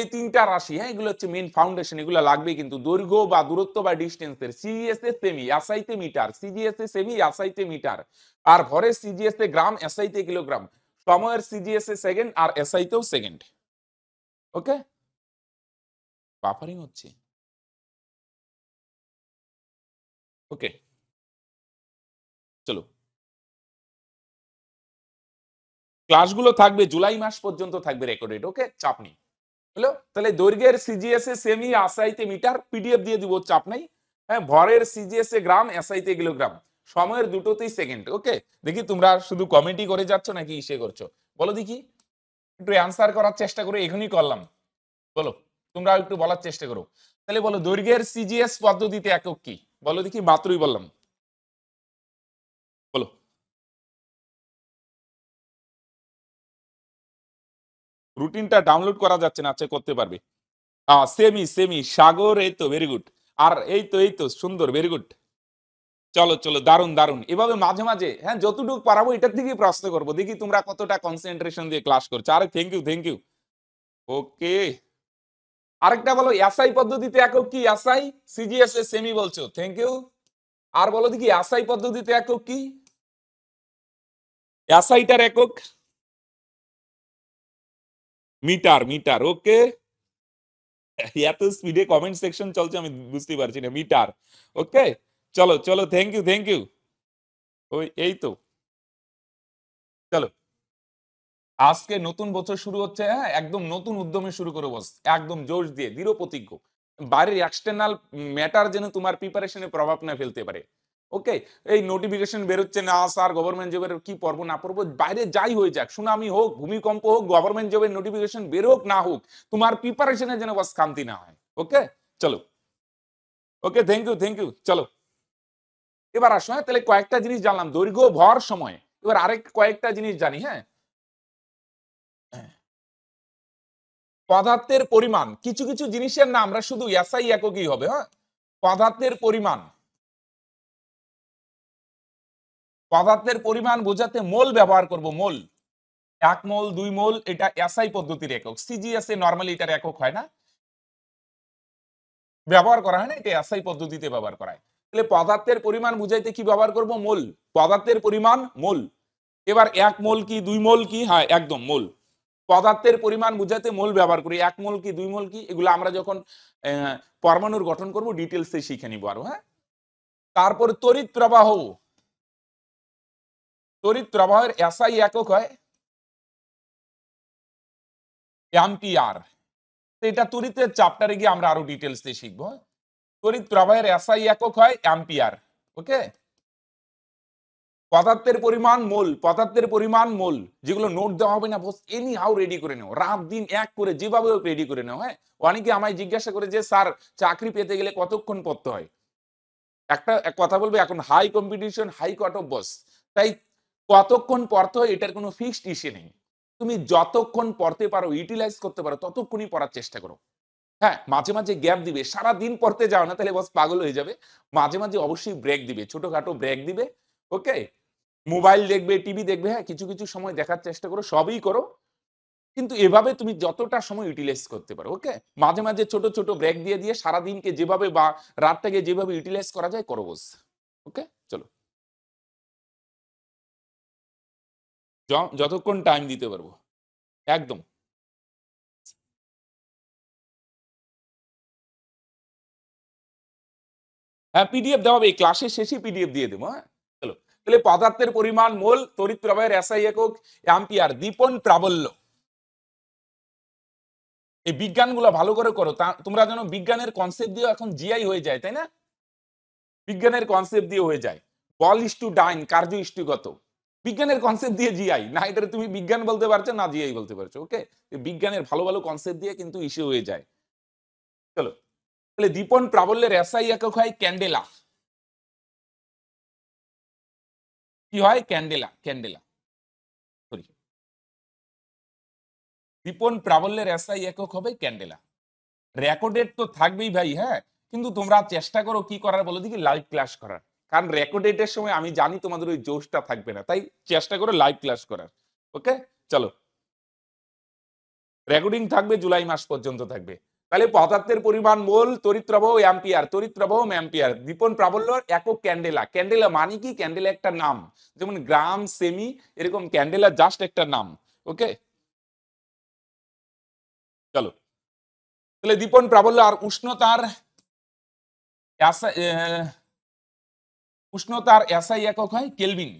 Speaker 1: এই তিনটা রাশি হ্যাঁ এগুলো হচ্ছে মেইন ফাউন্ডেশন এগুলো লাগবে কিন্তু দৈর্ঘ্য বা দূরত্ব বা ডিস্টেন্সের সিজিএস এ সেমি এসআইতে মিটার সিজিএস এ সেমি এসআইতে মিটার আর ভরে সিজিএস এ গ্রাম এসআইতে কিলোগ্রাম সময়ের সিজিএস
Speaker 2: এ সেকেন্ড আর এসআইতেও সেকেন্ড ওকে বাফারিং হচ্ছে ওকে চলো ক্লাসগুলো থাকবে জুলাই মাস পর্যন্ত থাকবে রেকর্ডেড ওকে চাপ নেই হলো তাহলে দৈর্ঘ্যের সিজিএস এ সেমি
Speaker 1: আসাইতে মিটার পিডিএফ দিয়ে দিব চাপ নাই হ্যাঁ ভরের সিজিএস এ গ্রাম এসআইতে কিলোগ্রাম সময়ের দুটোতেই সেকেন্ড ওকে দেখি তোমরা শুধু কমেডি করে যাচ্ছ নাকি ইসে করছো বলো দেখি একটু অ্যান্সার করার চেষ্টা করে এখনই করলাম বলো তোমরা একটু বলার চেষ্টা
Speaker 2: করো তাহলে বলো দৈর্ঘ্যের সিজিএস পদ্ধতিতে একক কি বলো দেখি মাত্রই বললাম বলো রুটিনটা ডাউনলোড করা যাচ্ছে না আচ্ছা করতে পারবে সেমি সেমি
Speaker 1: সাগর এই তো ভেরি গুড আর এই তো এই তো সুন্দর ভেরি গুড চলো চলো দারুণ দারুণ এভাবে মাঝে মাঝে হ্যাঁ যতটুকু পারাবো এটার দিকে প্রশ্ন করবো দেখি তোমরা কতটা কনসেন্ট্রেশন দিয়ে ক্লাস করছো আরে thank you thank you okay আরেকটা বলো এসআই পদ্ধতিতে একক কি এসআই সিজিএস এ সেমি বলছো থ্যাংক ইউ আর বলো দেখি এসআই
Speaker 2: পদ্ধতিতে একক কি এসআইটার একক মিটার মিটার ওকে এত
Speaker 1: স্পিডে কমেন্ট সেকশন চলছে আমি বুঝতে পারছি না মিটার ওকে চলো চলো থ্যাংক ইউ থ্যাংক ইউ ওই এই তো চলো আজকে নতুন বছর শুরু হচ্ছে হ্যাঁ একদম নতুন উদ্যমে শুরু করে বস একদম জোশ দিয়ে দৃঢ় প্রতিজ্ঞ বাড়ির এক্সটার্নাল ম্যাটার যেন তোমার প্রিপারেশনে প্রভাব না ফেলতে পারে ওকে এই নোটিফিকেশন বেরোচ্ছে না স্যার গভর্নমেন্ট জবের কি পর্ব না পর্ব বাইরে যাই হয়ে যাক সুনামি হোক ভূমিকম্প হোক গভর্নমেন্ট জবের নোটিফিকেশন বের হোক না হোক তোমার প্রিপারেশনে যেন বাস খান্তি না হয় ওকে চলো okay thank you thank you চলো এবার আসো হ্যাঁ তাহলে কয়েকটা জিনিস জানলাম দৈর্ঘ্য ভর সময় এবার আরেক কয়েকটা জিনিস জানি হ্যাঁ
Speaker 2: পদার্থের পরিমাণ কিছু কিছু জিনিসের নাম আমরা শুধু এসআই এককই হবে হ্যাঁ পদার্থের পরিমাণ
Speaker 1: পদার্থের পরিমাণ বোঝাতে মোল ব্যবহার করব মোল এক মোল দুই মোল এটা এসআই পদ্ধতির একক সিজিএস এ নর্মালি এটার একক হয় না ব্যবহার করা হয় না এটা এসআই পদ্ধতিতে ব্যবহার করা হয় তাহলে পদার্থের পরিমাণ বুঝাইতে কি ব্যবহার করব মোল পদার্থের পরিমাণ মোল এবার এক মোল কি দুই মোল কি হ্যাঁ একদম মোল পদার্থের পরিমাণ বুঝাতে মোল ব্যবহার করি এক মোল কি দুই মোল কি এগুলো আমরা যখন পরমাণুর গঠন করব ডিটেলসে শিখে নিব আরো হ্যাঁ তারপর তড়িৎ প্রবাহ
Speaker 2: তড়িৎ প্রবাহের এসআই একক হয় অ্যাম্পিয়ার তো এটা তড়িতের চ্যাপ্টারে গিয়ে আমরা আরো
Speaker 1: ডিটেলস দিয়ে শিখবো তড়িৎ প্রবাহের এসআই একক হয় অ্যাম্পিয়ার ওকে পদার্থের পরিমাণ মোল পদার্থের পরিমাণ মোল যেগুলো নোট দেওয়া হবে না বস এনি হাউ রেডি করে নেও রাত দিন এক করে যেভাবে রেডি করে নেও হ্যাঁ অনেকে আমায় জিজ্ঞাসা করে যে স্যার চাকরি পেতে গেলে কতক্ষণ পড়তে হয় একটা কথা বলবে এখন high competition high cut off boss তাই কতক্ষণ পড়তে হয় এটার কোনো ফিক্সড ইস্যু নেই তুমি যতক্ষণ পড়তে পারো ইউটিলাইজ করতে পারো ততক্ষণই পড়ার চেষ্টা করো হ্যাঁ মাঝে মাঝে গ্যাপ দিবে সারা দিন পড়তে যাও না তাহলে বস পাগল হয়ে যাবে মাঝে মাঝে অবশ্যই ব্রেক দিবে ছোটখাটো ব্রেক দিবে ওকে মোবাইল দেখবে টিভি দেখবে হ্যাঁ কিছু কিছু সময় দেখার চেষ্টা করো সবই করো কিন্তু এভাবে তুমি যতটা সময় ইউটিলাইজ করতে পারো ওকে মাঝে মাঝে ছোট ছোট ব্রেক দিয়ে দিয়ে সারা দিনকে যেভাবে বা রাতটাকে যেভাবে ইউটিলাইজ করা যায় করো বস ওকে
Speaker 2: চলো যতক্ষণ টাইম দিতে পারবো একদম হ্যাঁ পিডিএফ দেওয়া হবে এই ক্লাসের শেষে পিডিএফ দিয়ে দেবো হ্যাঁ
Speaker 1: চলো তাহলে পদার্থের পরিমাণ মোল তরিত প্রবাহের এসআই একক অ্যাম্পিয়ার দীপন প্রাবল্য এই বিজ্ঞানগুলো ভালো করে করো তা তোমরা যেন বিজ্ঞানের কনসেপ্ট দিয়ে এখন জিআই হয়ে যায় তাই না বিজ্ঞানের কনসেপ্ট দিয়ে হয়ে যায় বল ইস টু ডাইন কার্য ইষ্টিগত বিজ্ঞানের কনসেপ্ট দিয়ে জিআই না এটা তুমি বিজ্ঞান বলতে পারছো না জিআই বলতে পারছো ওকে বিজ্ঞানের ভালো ভালো কনসেপ্ট দিয়ে কিন্তু ইস্যু হয়ে যায় চলো
Speaker 2: তাহলে দীপন প্রাবল্যের এসআই একক হয় ক্যান্ডেলা কি হয় ক্যান্ডেলা ক্যান্ডেলা সরি দীপন প্রাবল্যের এসআই একক হবে ক্যান্ডেলা রেকর্ডেড তো
Speaker 1: থাকবেই ভাই হ্যাঁ কিন্তু তোমরা চেষ্টা করো কি করার বলো দেখি লাইভ ক্লাস করার কারণ রেকর্ডেটের সময় আমি জানি তোমাদের ওই জোশটা থাকবে না তাই চেষ্টা করে লাইভ ক্লাস করার ওকে চলো রেকর্ডিং থাকবে জুলাই মাস পর্যন্ত থাকবে তাহলে পদার্থের পরিমাণ মোল তরিত্রবহ অ্যাম্পিয়ার তরিত্রব অ্যাম্পিয়ার দীপন প্রাবল্য একক ক্যান্ডেলা ক্যান্ডেলা মানে কি ক্যান্ডেলা একটা নাম যেমন গ্রাম সেমি এরকম ক্যান্ডেলা জাস্ট একটা নাম ওকে
Speaker 2: চলো তাহলে দীপন প্রাবল্য আর উষ্ণতার উষ্ণতার এসআই একক হয় কেলভিন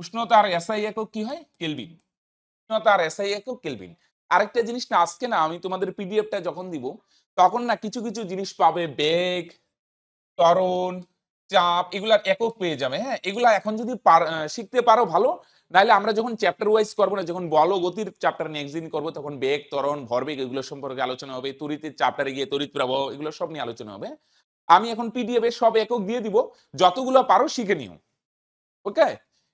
Speaker 2: উষ্ণতার এসআই একক কি হয় কেলভিন
Speaker 1: উষ্ণতার এসআই একক কেলভিন আরেকটা জিনিস না আজকে না আমি তোমাদের পিডিএফটা যখন দিব তখন না কিছু কিছু জিনিস পাবে বেগ ত্বরণ চাপ এগুলার একক পেয়ে যাবে হ্যাঁ এগুলা এখন যদি শিখতে পারো ভালো নাহলে আমরা যখন চ্যাপ্টার ওয়াইজ করবো না যখন বল গতির চ্যাপ্টার নেক্সট দিন করবো তখন বেগ ত্বরণ ভরবেগ এগুলো সম্পর্কে আলোচনা হবে তরিতের চ্যাপ্টারে গিয়ে তরিত প্রবাহ এগুলো সব নিয়ে আলোচনা হবে আমি এখন পিডিএফ এর সব একক দিয়ে দিব যতগুলো পারো শিখে নিও ওকে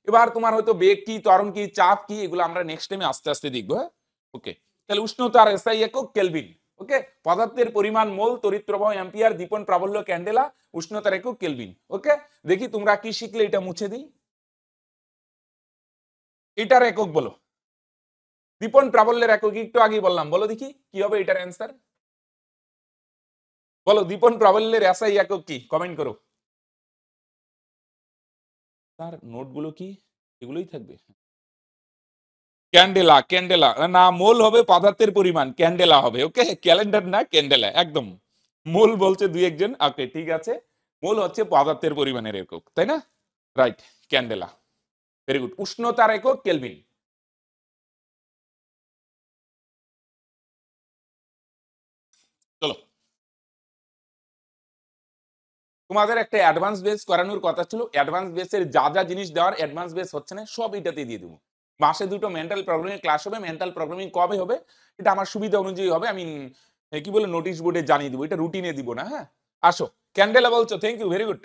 Speaker 1: এবার তোমার হয়তো বেগ কি ত্বরণ কি চাপ কি এগুলো আমরা নেক্সট টাইমে আস্তে আস্তে দেখবো হ্যাঁ ওকে তাহলে উষ্ণতার এসআই একক কেলভিন ওকে পদার্থের পরিমাণ মোল তড়িৎ প্রবাহ এম্পিয়ার দীপন প্রাবল্য ক্যান্ডেলা উষ্ণতার একক কেলভিন ওকে দেখি তোমরা কি শিখলে এটা মুছে দিই এটার একক বলো দীপন প্রাবল্যের একক একটু আগেই বললাম বলো দেখি কি হবে এটার অ্যান্সার
Speaker 2: বলো দীপন প্রাবল্যের এসা একক কি কমেন্ট করো তার নোটগুলো কি এগুলোই থাকবে
Speaker 1: ক্যান্ডেলা ক্যান্ডেলা না মোল হবে পদার্থের পরিমাণ ক্যান্ডেলা হবে ওকে ক্যালেন্ডার না ক্যান্ডেলা একদম মোল বলছে দুই একজন ওকে ঠিক আছে মোল হচ্ছে পদার্থের পরিমাণের
Speaker 2: একক তাই না রাইট ক্যান্ডেলা ভেরি গুড উষ্ণতার একক কেলভিন তোমাদের একটা অ্যাডভান্স বেস
Speaker 1: করানোর কথা ছিল অ্যাডভান্স বেসের যা যা জিনিস দেওয়ার অ্যাডভান্স বেস হচ্ছে না সব এটাতে দিয়ে দেবো মাসে দুটো মেন্টাল প্রোগ্রামিং ক্লাস হবে মেন্টাল প্রোগ্রামিং কবে হবে এটা আমার সুবিধা অনুযায়ী হবে আমি কি বলে নোটিশ বোর্ডে জানিয়ে দিব এটা রুটিনে দিব না হ্যাঁ আসো ক্যান্ডেলা বলছো thank you very good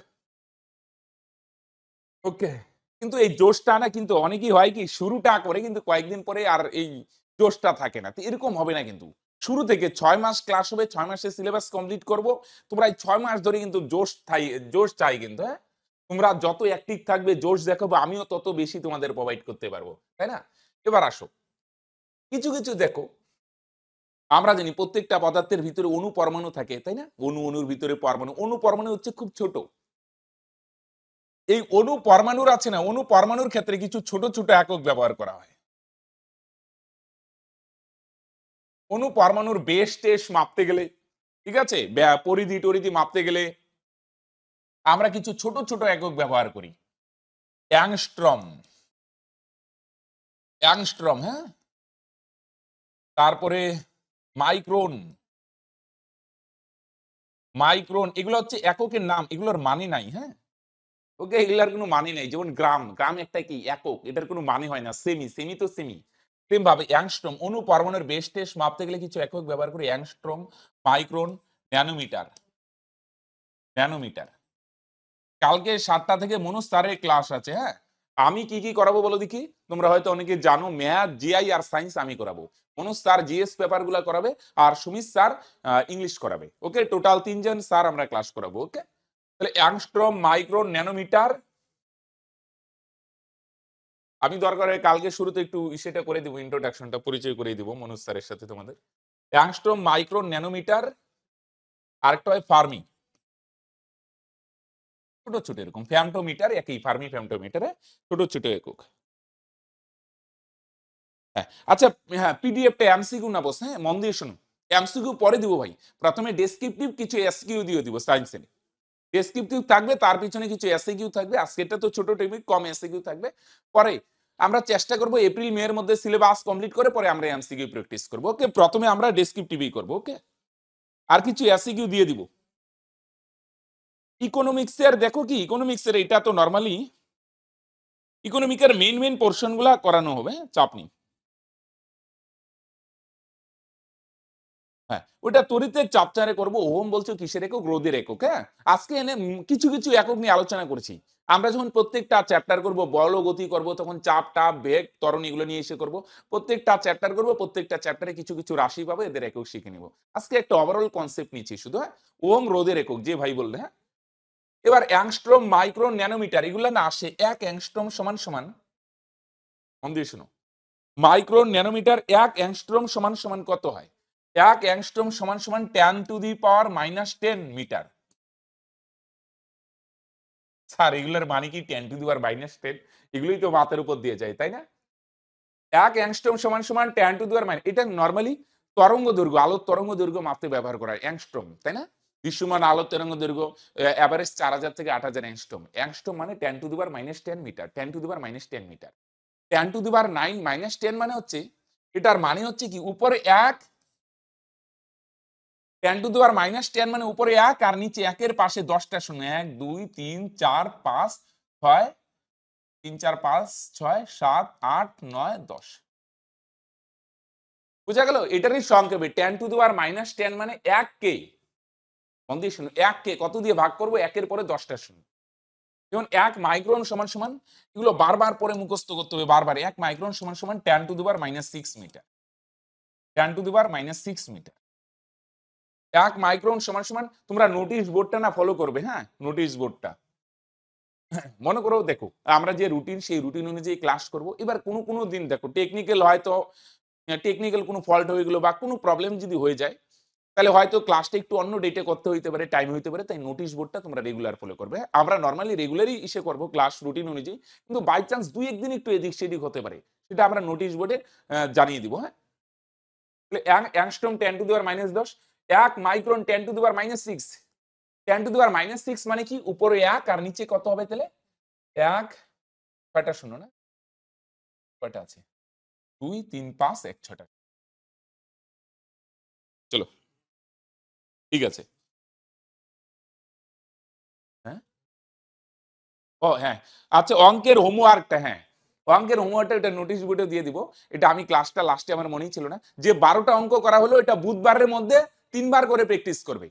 Speaker 1: okay কিন্তু এই জোশটা না কিন্তু অনেকেই হয় কি শুরুটা করে কিন্তু কয়েকদিন পরে আর এই জোশটা থাকে না তো এরকম হবে না কিন্তু শুরু থেকে ছয় মাস ক্লাস হবে ছয় মাসে সিলেবাস কমপ্লিট করব তোমরা এই ছয় মাস ধরে কিন্তু জোশ থাই জোশ চাই কিন্তু হ্যাঁ তোমরা যত অ্যাক্টিভ থাকবে জোশ দেখাবো আমিও তত বেশি তোমাদের প্রোভাইড করতে পারবো তাই না এবার আসো কিছু কিছু দেখো আমরা জানি প্রত্যেকটা পদার্থের ভিতরে অণু পরমাণু থাকে তাই না অনু অণুর ভিতরে পরমাণু অণু পরমাণু হচ্ছে খুব ছোট এই অনু পরমাণুর আছে না অণু পরমাণুর ক্ষেত্রে কিছু ছোট ছোট একক ব্যবহার করা হয় কোনো পরমাণুর বেশ টেস মাপতে গেলে ঠিক আছে পরিধি টরিধি মাপতে গেলে আমরা কিছু ছোট ছোট
Speaker 2: একক ব্যবহার করি অ্যাংস্ট্রম অ্যাংস্ট্রম হ্যাঁ তারপরে মাইক্রোন মাইক্রোন এগুলো হচ্ছে এককের নাম এগুলোর মানে নাই হ্যাঁ
Speaker 1: ওকে এগুলার কোনো মানে নাই যেমন গ্রাম গ্রাম একটা কি একক এটার কোনো মানে হয় না সেমি সেমি তো সেমি ভাবে অ্যাংস্ট্রম অনু পরমাণুর বেশ মাপতে গেলে কিছু একক ব্যবহার করি অ্যাংস্ট্রম মাইক্রোন ন্যানোমিটার ন্যানোমিটার কালকে সাতটা থেকে মনুস্তারের ক্লাস আছে হ্যাঁ আমি কি কি করাবো বলো দেখি তোমরা হয়তো অনেকে জানো ম্যাথ জিআই আর সায়েন্স আমি করাবো মনোজ স্যার জিএস গুলা করাবে আর সুমিত স্যার ইংলিশ করাবে ওকে টোটাল তিনজন স্যার আমরা ক্লাস করাবো ওকে তাহলে অ্যাংস্ট্রম মাইক্রো ন্যানোমিটার আমি দরকার হয় কালকে শুরুতে একটু সেটা করে দিব ইন্ট্রোডাকশনটা পরিচয় করে দিব মনোজ স্যারের সাথে তোমাদের অ্যাংস্ট্রোম মাইক্রো ন্যানোমিটার
Speaker 2: আরেকটা হয় ফার্মি ছোট ছোট এরকম ফ্যামটোমিটার একই ফার্মি ফ্যামটোমিটারে ছোট ছোট একক
Speaker 1: হ্যাঁ আচ্ছা হ্যাঁ পিডিএফটা এমসিকিউ না বস হ্যাঁ মন দিয়ে শোনো এমসিকিউ পরে দিব ভাই প্রথমে ডেসক্রিপটিভ কিছু এসকিউ দিয়ে দিব সায়েন্সে ডেসক্রিপটিভ থাকবে তার পিছনে কিছু কিউ e থাকবে আজকেরটা তো ছোট টেবিল কম কিউ e থাকবে পরে আমরা চেষ্টা করব এপ্রিল মে এর মধ্যে সিলেবাস কমপ্লিট করে পরে আমরা এমসিকিউ প্র্যাকটিস করব ওকে প্রথমে আমরা ডেসক্রিপটিভই করব ওকে আর কিছু এসিকিউ e দিয়ে দিব এর দেখো কি ইকোনমিক্সের
Speaker 2: এটা তো নর্মালি ইকোনমিকের মেইন মেইন পোর্শনগুলা করানো হবে হ্যাঁ? চাপ নেই হ্যাঁ ওটা তরিতে চাপচারে করবো ওহম বলছো কিসের একক রোদের একক হ্যাঁ আজকে এনে কিছু কিছু একক নিয়ে আলোচনা
Speaker 1: করেছি আমরা যখন প্রত্যেকটা চ্যাপ্টার করব বল গতি করব তখন চাপ টাপ বেগ তরণ এগুলো নিয়ে এসে করব প্রত্যেকটা চ্যাপ্টার করব প্রত্যেকটা চ্যাপ্টারে কিছু কিছু রাশি পাবো এদের একক শিখে নিব আজকে একটা ওভারঅল কনসেপ্ট নিচ্ছি শুধু হ্যাঁ ওম রোদের একক যে ভাই বললে হ্যাঁ এবার অ্যাংস্ট্রম মাইক্রো ন্যানোমিটার এগুলো না আসে এক অ্যাংস্ট্রম সমান সমান মন দিয়ে শুনো মাইক্রো ন্যানোমিটার এক অ্যাংস্ট্রম সমান সমান কত হয় এক অ্যাংস্ট্রম সমান সমান ten to the power minus ten metre sir এগুলোর মানে কি ten to the power minus ten এগুলোই তো মাথার উপর দিয়ে যায় তাই না এক অ্যাংস্ট্রম সমান সমান ten to the power minus এটা নর্মালি তরঙ্গ দৈর্ঘ্য আলোর তরঙ্গ দৈর্ঘ্য মাপতে ব্যবহার করা হয় অ্যাংস্ট্রম তাই না বিশ্বমান আলোর তরঙ্গ দৈর্ঘ্য অ্যাভারেজ চার হাজার থেকে আট হাজার অ্যাংস্ট্রম অ্যাংস্ট্রম মানে ten to the power minus ten metre ten to the power minus ten metre ten to the power nine minus ten মানে হচ্ছে এটার মানে হচ্ছে কি উপরে এক ten to the power minus ten মানে উপরে এক আর নিচে একের পাশে দশটা শূন্য এক দুই তিন চার পাঁচ ছয় তিন চার পাঁচ ছয় সাত আট নয় দশ বুঝা গেল এটারই সংক্ষেপে ten to the power minus ten মানে এক কে বন্ধু শুনো এক কে কত দিয়ে ভাগ করবো একের পরে দশটা শূন্য যেমন এক মাইক্রন সমান সমান এগুলো বারবার পরে মুখস্থ করতে হবে বারবার এক মাইক্রন সমান সমান ten to the power minus six metre ten to the power minus six metre এক মাইক্রন সমান সমান তোমরা নোটিশ বোর্ডটা না ফলো করবে হ্যাঁ নোটিশ বোর্ডটা হ্যাঁ, মনে করো দেখো আমরা যে রুটিন সেই রুটিন অনুযায়ী ক্লাস করব এবার কোনো কোনো দিন দেখো টেকনিক্যাল হয়তো টেকনিক্যাল কোনো ফল্ট হয়ে গেলো বা কোনো প্রবলেম যদি হয়ে যায় তাহলে হয়তো ক্লাসটা একটু অন্য ডেটে করতে হইতে পারে টাইম হইতে পারে তাই নোটিশ বোর্ডটা তোমরা রেগুলার ফলো করবে হ্যাঁ, আমরা নর্মালি রেগুলারই ইসে করবো ক্লাস রুটিন অনুযায়ী কিন্তু বাই চান্স দুই একদিন একটু এদিক সেদিক হতে পারে সেটা আমরা নোটিশ বোর্ডে জানিয়ে দিব হ্যাঁ angstrom ten to the power minus দশ এক micron ten to the power minus six ten to the power minus six মানে কি উপরে এক আর নিচে কত হবে
Speaker 2: তাহলে এক কয়টা শোনো না কয়টা আছে দুই তিন পাঁচ এক ছটা চলো ঠিক আছে হ্যাঁ ও হ্যাঁ আচ্ছা অঙ্কের হোমওয়ার্কটা হ্যাঁ অঙ্কের হোমওয়ার্কটা এটা নোটিশ বোর্ডে দিয়ে দিব
Speaker 1: এটা আমি ক্লাসটা লাস্টে আমার মনেই ছিল না যে বারোটা অঙ্ক করা হলো এটা বুধবারের মধ্যে তিনবার করে প্র্যাকটিস করবে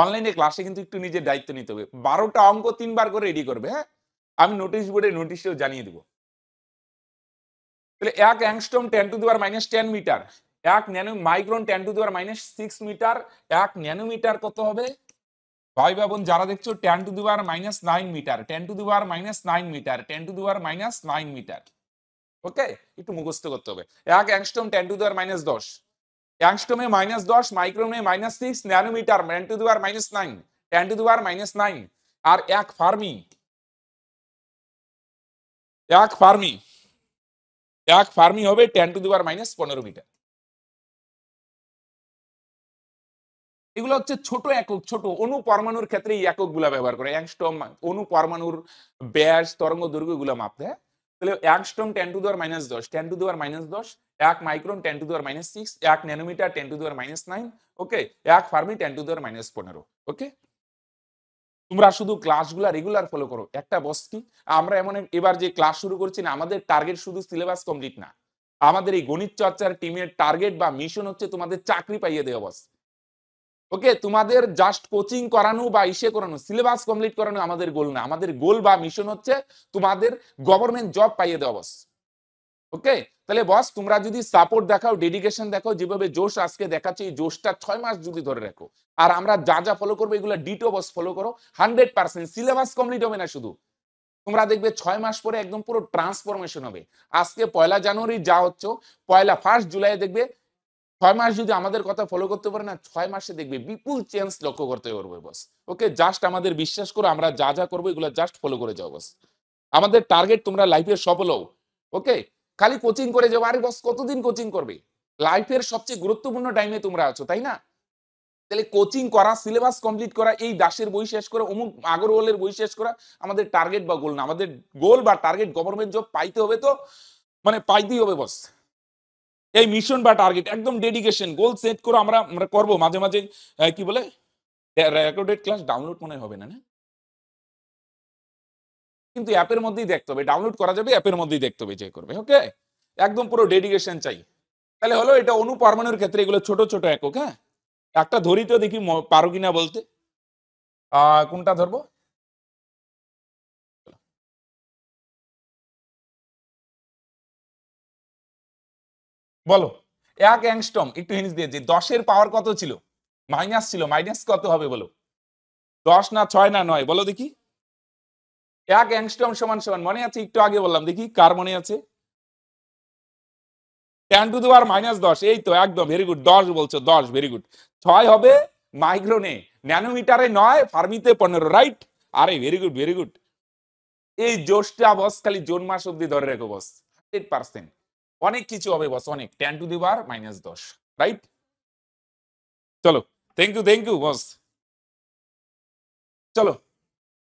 Speaker 1: অনলাইনে ক্লাসে কিন্তু একটু নিজের দায়িত্ব নিতে হবে বারোটা অঙ্ক তিনবার করে রেডি করবে হ্যাঁ আমি নোটিশ বোর্ডে নোটিশেও জানিয়ে দেবো তাহলে এক angstrom ten to the power minus ten metre এক nano micron ten to the power minus six metre এক ন্যানোমিটার কত হবে ভাই বাবন যারা দেখছো ten to the power minus nine metre ten to the power minus nine metre ten to the power minus nine metre okay একটু মুখস্থ করতে হবে এক angstrom ten to the power minus দশ অ্যাংস্টমে মাইনাস দশ মাইক্রোমে minus six nanometre ten to the power minus nine ten to the power minus nine আর এক
Speaker 2: ফার্মি এক ফার্মি এক ফার্মি হবে টেন টু দুয়ার মাইনাস পনেরো মিটার
Speaker 1: এগুলো হচ্ছে ছোট একক ছোট অনু পরমাণুর ক্ষেত্রে এই গুলা ব্যবহার করে অ্যাংস্টম অনু পরমাণুর ব্যাস তরঙ্গ দুর্গ গুলা মাপতে হ্যাঁ তাহলে angstrom ten to the power minus দশ টেন টু দুয়ার মাইনাস দশ এক micron ten to the power minus six এক nanometre ten to the power minus nine okay এক fermi ten to the power minus পনেরো ওকে তোমরা শুধু ক্লাসগুলা রেগুলার ফলো করো একটা বস কি আমরা এমন এবার যে ক্লাস শুরু করছি না আমাদের টার্গেট শুধু সিলেবাস কমপ্লিট না আমাদের এই গণিত চর্চার টিমের টার্গেট বা মিশন হচ্ছে তোমাদের চাকরি পাইয়ে দেওয়া বস ওকে তোমাদের জাস্ট কোচিং করানো বা ইসে করানো সিলেবাস কমপ্লিট করানো আমাদের গোল না আমাদের গোল বা মিশন হচ্ছে তোমাদের গভর্নমেন্ট জব পাইয়ে দেওয়া বস ওকে তাহলে বস তোমরা যদি সাপোর্ট দেখাও ডেডিকেশন দেখাও যেভাবে জোশ আজকে দেখাচ্ছে এই জোশটা ছয় মাস যদি ধরে রাখো আর আমরা যা যা ফলো করবো এগুলো ডিটো বস ফলো করো হান্ড্রেড পার্সেন্ট সিলেবাস কমপ্লিট হবে না শুধু তোমরা দেখবে ছয় মাস পরে একদম পুরো ট্রান্সফরমেশন হবে আজকে পয়লা জানুয়ারি যা হচ্ছে পয়লা ফার্স্ট জুলাই দেখবে ছয় মাস যদি আমাদের কথা ফলো করতে পারে না ছয় মাসে দেখবে বিপুল চেঞ্জ লক্ষ্য করতে পারবে বস ওকে জাস্ট আমাদের বিশ্বাস করো আমরা যা যা করবো এগুলো জাস্ট ফলো করে যাও বস আমাদের টার্গেট তোমরা লাইফে সফল হও ওকে খালি কোচিং করে যাবো আরে বস কতদিন কোচিং করবে লাইফের সবচেয়ে গুরুত্বপূর্ণ টাইমে তোমরা আছো তাই না তাহলে কোচিং করা সিলেবাস কমপ্লিট করা এই দাসের বই শেষ করা অমুক আগরওয়ালের বই শেষ করা আমাদের টার্গেট বা গোল না আমাদের গোল বা টার্গেট গভর্নমেন্ট জব পাইতে হবে তো মানে পাইতেই হবে বস এই মিশন বা টার্গেট একদম ডেডিকেশন গোল সেট করে আমরা করব করবো মাঝে মাঝে কি বলে রেকর্ডেড ক্লাস ডাউনলোড মনে হবে না না কিন্তু অ্যাপের মধ্যেই দেখতে হবে ডাউনলোড করা যাবে অ্যাপের মধ্যেই দেখতে হবে যে করবে ওকে একদম পুরো ডেডিকেশন চাই তাহলে হলো এটা অনুপারমাণুর ক্ষেত্রে এগুলো ছোট ছোট একক হ্যাঁ
Speaker 2: একটা ধরি তো দেখি পারো কিনা বলতে কোনটা ধরব বলো এক অ্যাংস্টম একটু হিন্স দিয়েছি দশের পাওয়ার কত ছিল
Speaker 1: মাইনাস ছিল মাইনাস কত হবে বলো দশ না ছয় না নয় বলো দেখি এক অ্যাংস্ট্রম সমান সমান মনে আছে একটু আগে বললাম দেখি কার মনে আছে ten to the power minus দশ এই তো একদম ভেরি গুড দশ বলছো দশ ভেরি গুড ছয় হবে মাইক্রোনে ন্যানোমিটারে নয় ফার্মিতে পনেরো রাইট আরে ভেরি গুড ভেরি গুড এই জোশটা বস খালি জুন মাস অব্দি ধরে রেখো বস হান্ড্রেড পার্সেন্ট অনেক কিছু হবে বস অনেক ten to the power minus দশ রাইট চলো thank you thank you boss চলো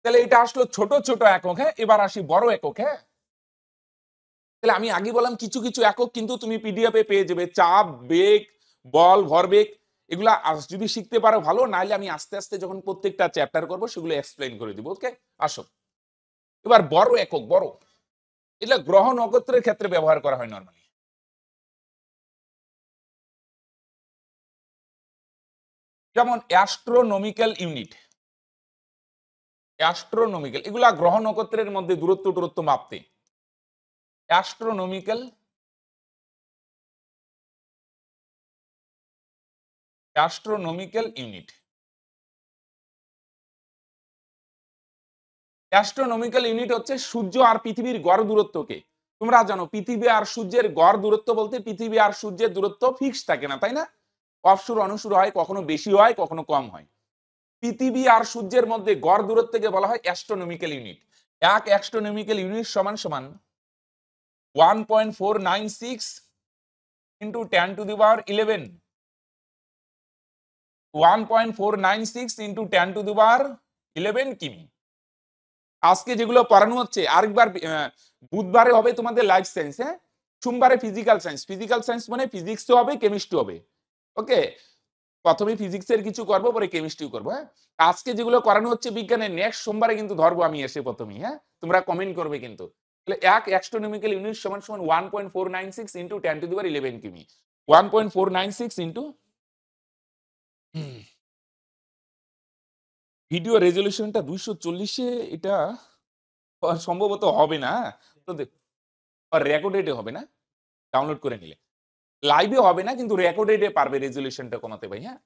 Speaker 1: তাহলে এটা আসলো ছোট ছোট একক হ্যাঁ এবার আসি বড় একক হ্যাঁ তাহলে আমি আগে বললাম কিছু কিছু একক কিন্তু তুমি পিডিএফে পেয়ে যাবে চাপ বেগ বল ভরবেগ এগুলা যদি শিখতে পারো ভালো নাহলে আমি আস্তে আস্তে যখন প্রত্যেকটা চ্যাপ্টার করব সেগুলো এক্সপ্লেন করে দিব ওকে আসো
Speaker 2: এবার বড় একক বড় এটা গ্রহ নক্ষত্রের ক্ষেত্রে ব্যবহার করা হয় নর্মালি যেমন অ্যাস্ট্রোনমিক্যাল ইউনিট অ্যাস্ট্রোনমিক্যাল এগুলা গ্রহ নক্ষত্রের মধ্যে দূরত্ব দূরত্ব মাপতে astronomical astronomical unit astronomical unit হচ্ছে সূর্য আর পৃথিবীর গড় দূরত্বকে তোমরা জানো পৃথিবী আর সূর্যের
Speaker 1: গড় দূরত্ব বলতে পৃথিবী আর সূর্যের দূরত্ব ফিক্স থাকে না তাই না অফসুর অনুসুর হয় কখনো বেশি হয় কখনো কম হয় পৃথিবী আর সূর্যের মধ্যে গড় দূরত্বকে বলা হয় অ্যাস্ট্রোনমিক্যাল ইউনিট এক অ্যাস্ট্রোনমিক্যাল ইউনিট সমান সমান one point four nine six into ten to the power eleven one point four nine six into ten to the power eleven কিমি আজকে যেগুলো পড়ানো হচ্ছে আরেকবার বুধবারে হবে তোমাদের লাইফ সায়েন্স হ্যাঁ সোমবারে ফিজিক্যাল সায়েন্স ফিজিক্যাল সায়েন্স মানে ফিজিক্সও হবে কেমিস্ট্রি হবে ওকে প্রথমে ফিজিক্সের কিছু করব পরে কেমিস্ট্রি করবো হ্যাঁ আজকে যেগুলো করানো হচ্ছে বিজ্ঞানের নেক্সট সোমবারে কিন্তু ধরবো আমি এসে প্রথমেই হ্যাঁ তোমরা কমেন্ট করবে কিন্তু তাহলে এক অ্যাস্ট্রোনমিক্যাল ইউনিট সমান সমান one point four nine six into ten to the power eleven কিমি one point four nine six into video রেজলিউশনটা দুইশো চল্লিশে এটা সম্ভবত হবে না হ্যাঁ? তো রেকর্ডেডে হবে না ডাউনলোড করে নিলে লাইভে হবে না কিন্তু রেকর্ডেডে পারবে রেজুলেশনটা কমাতে ভাই হ্যাঁ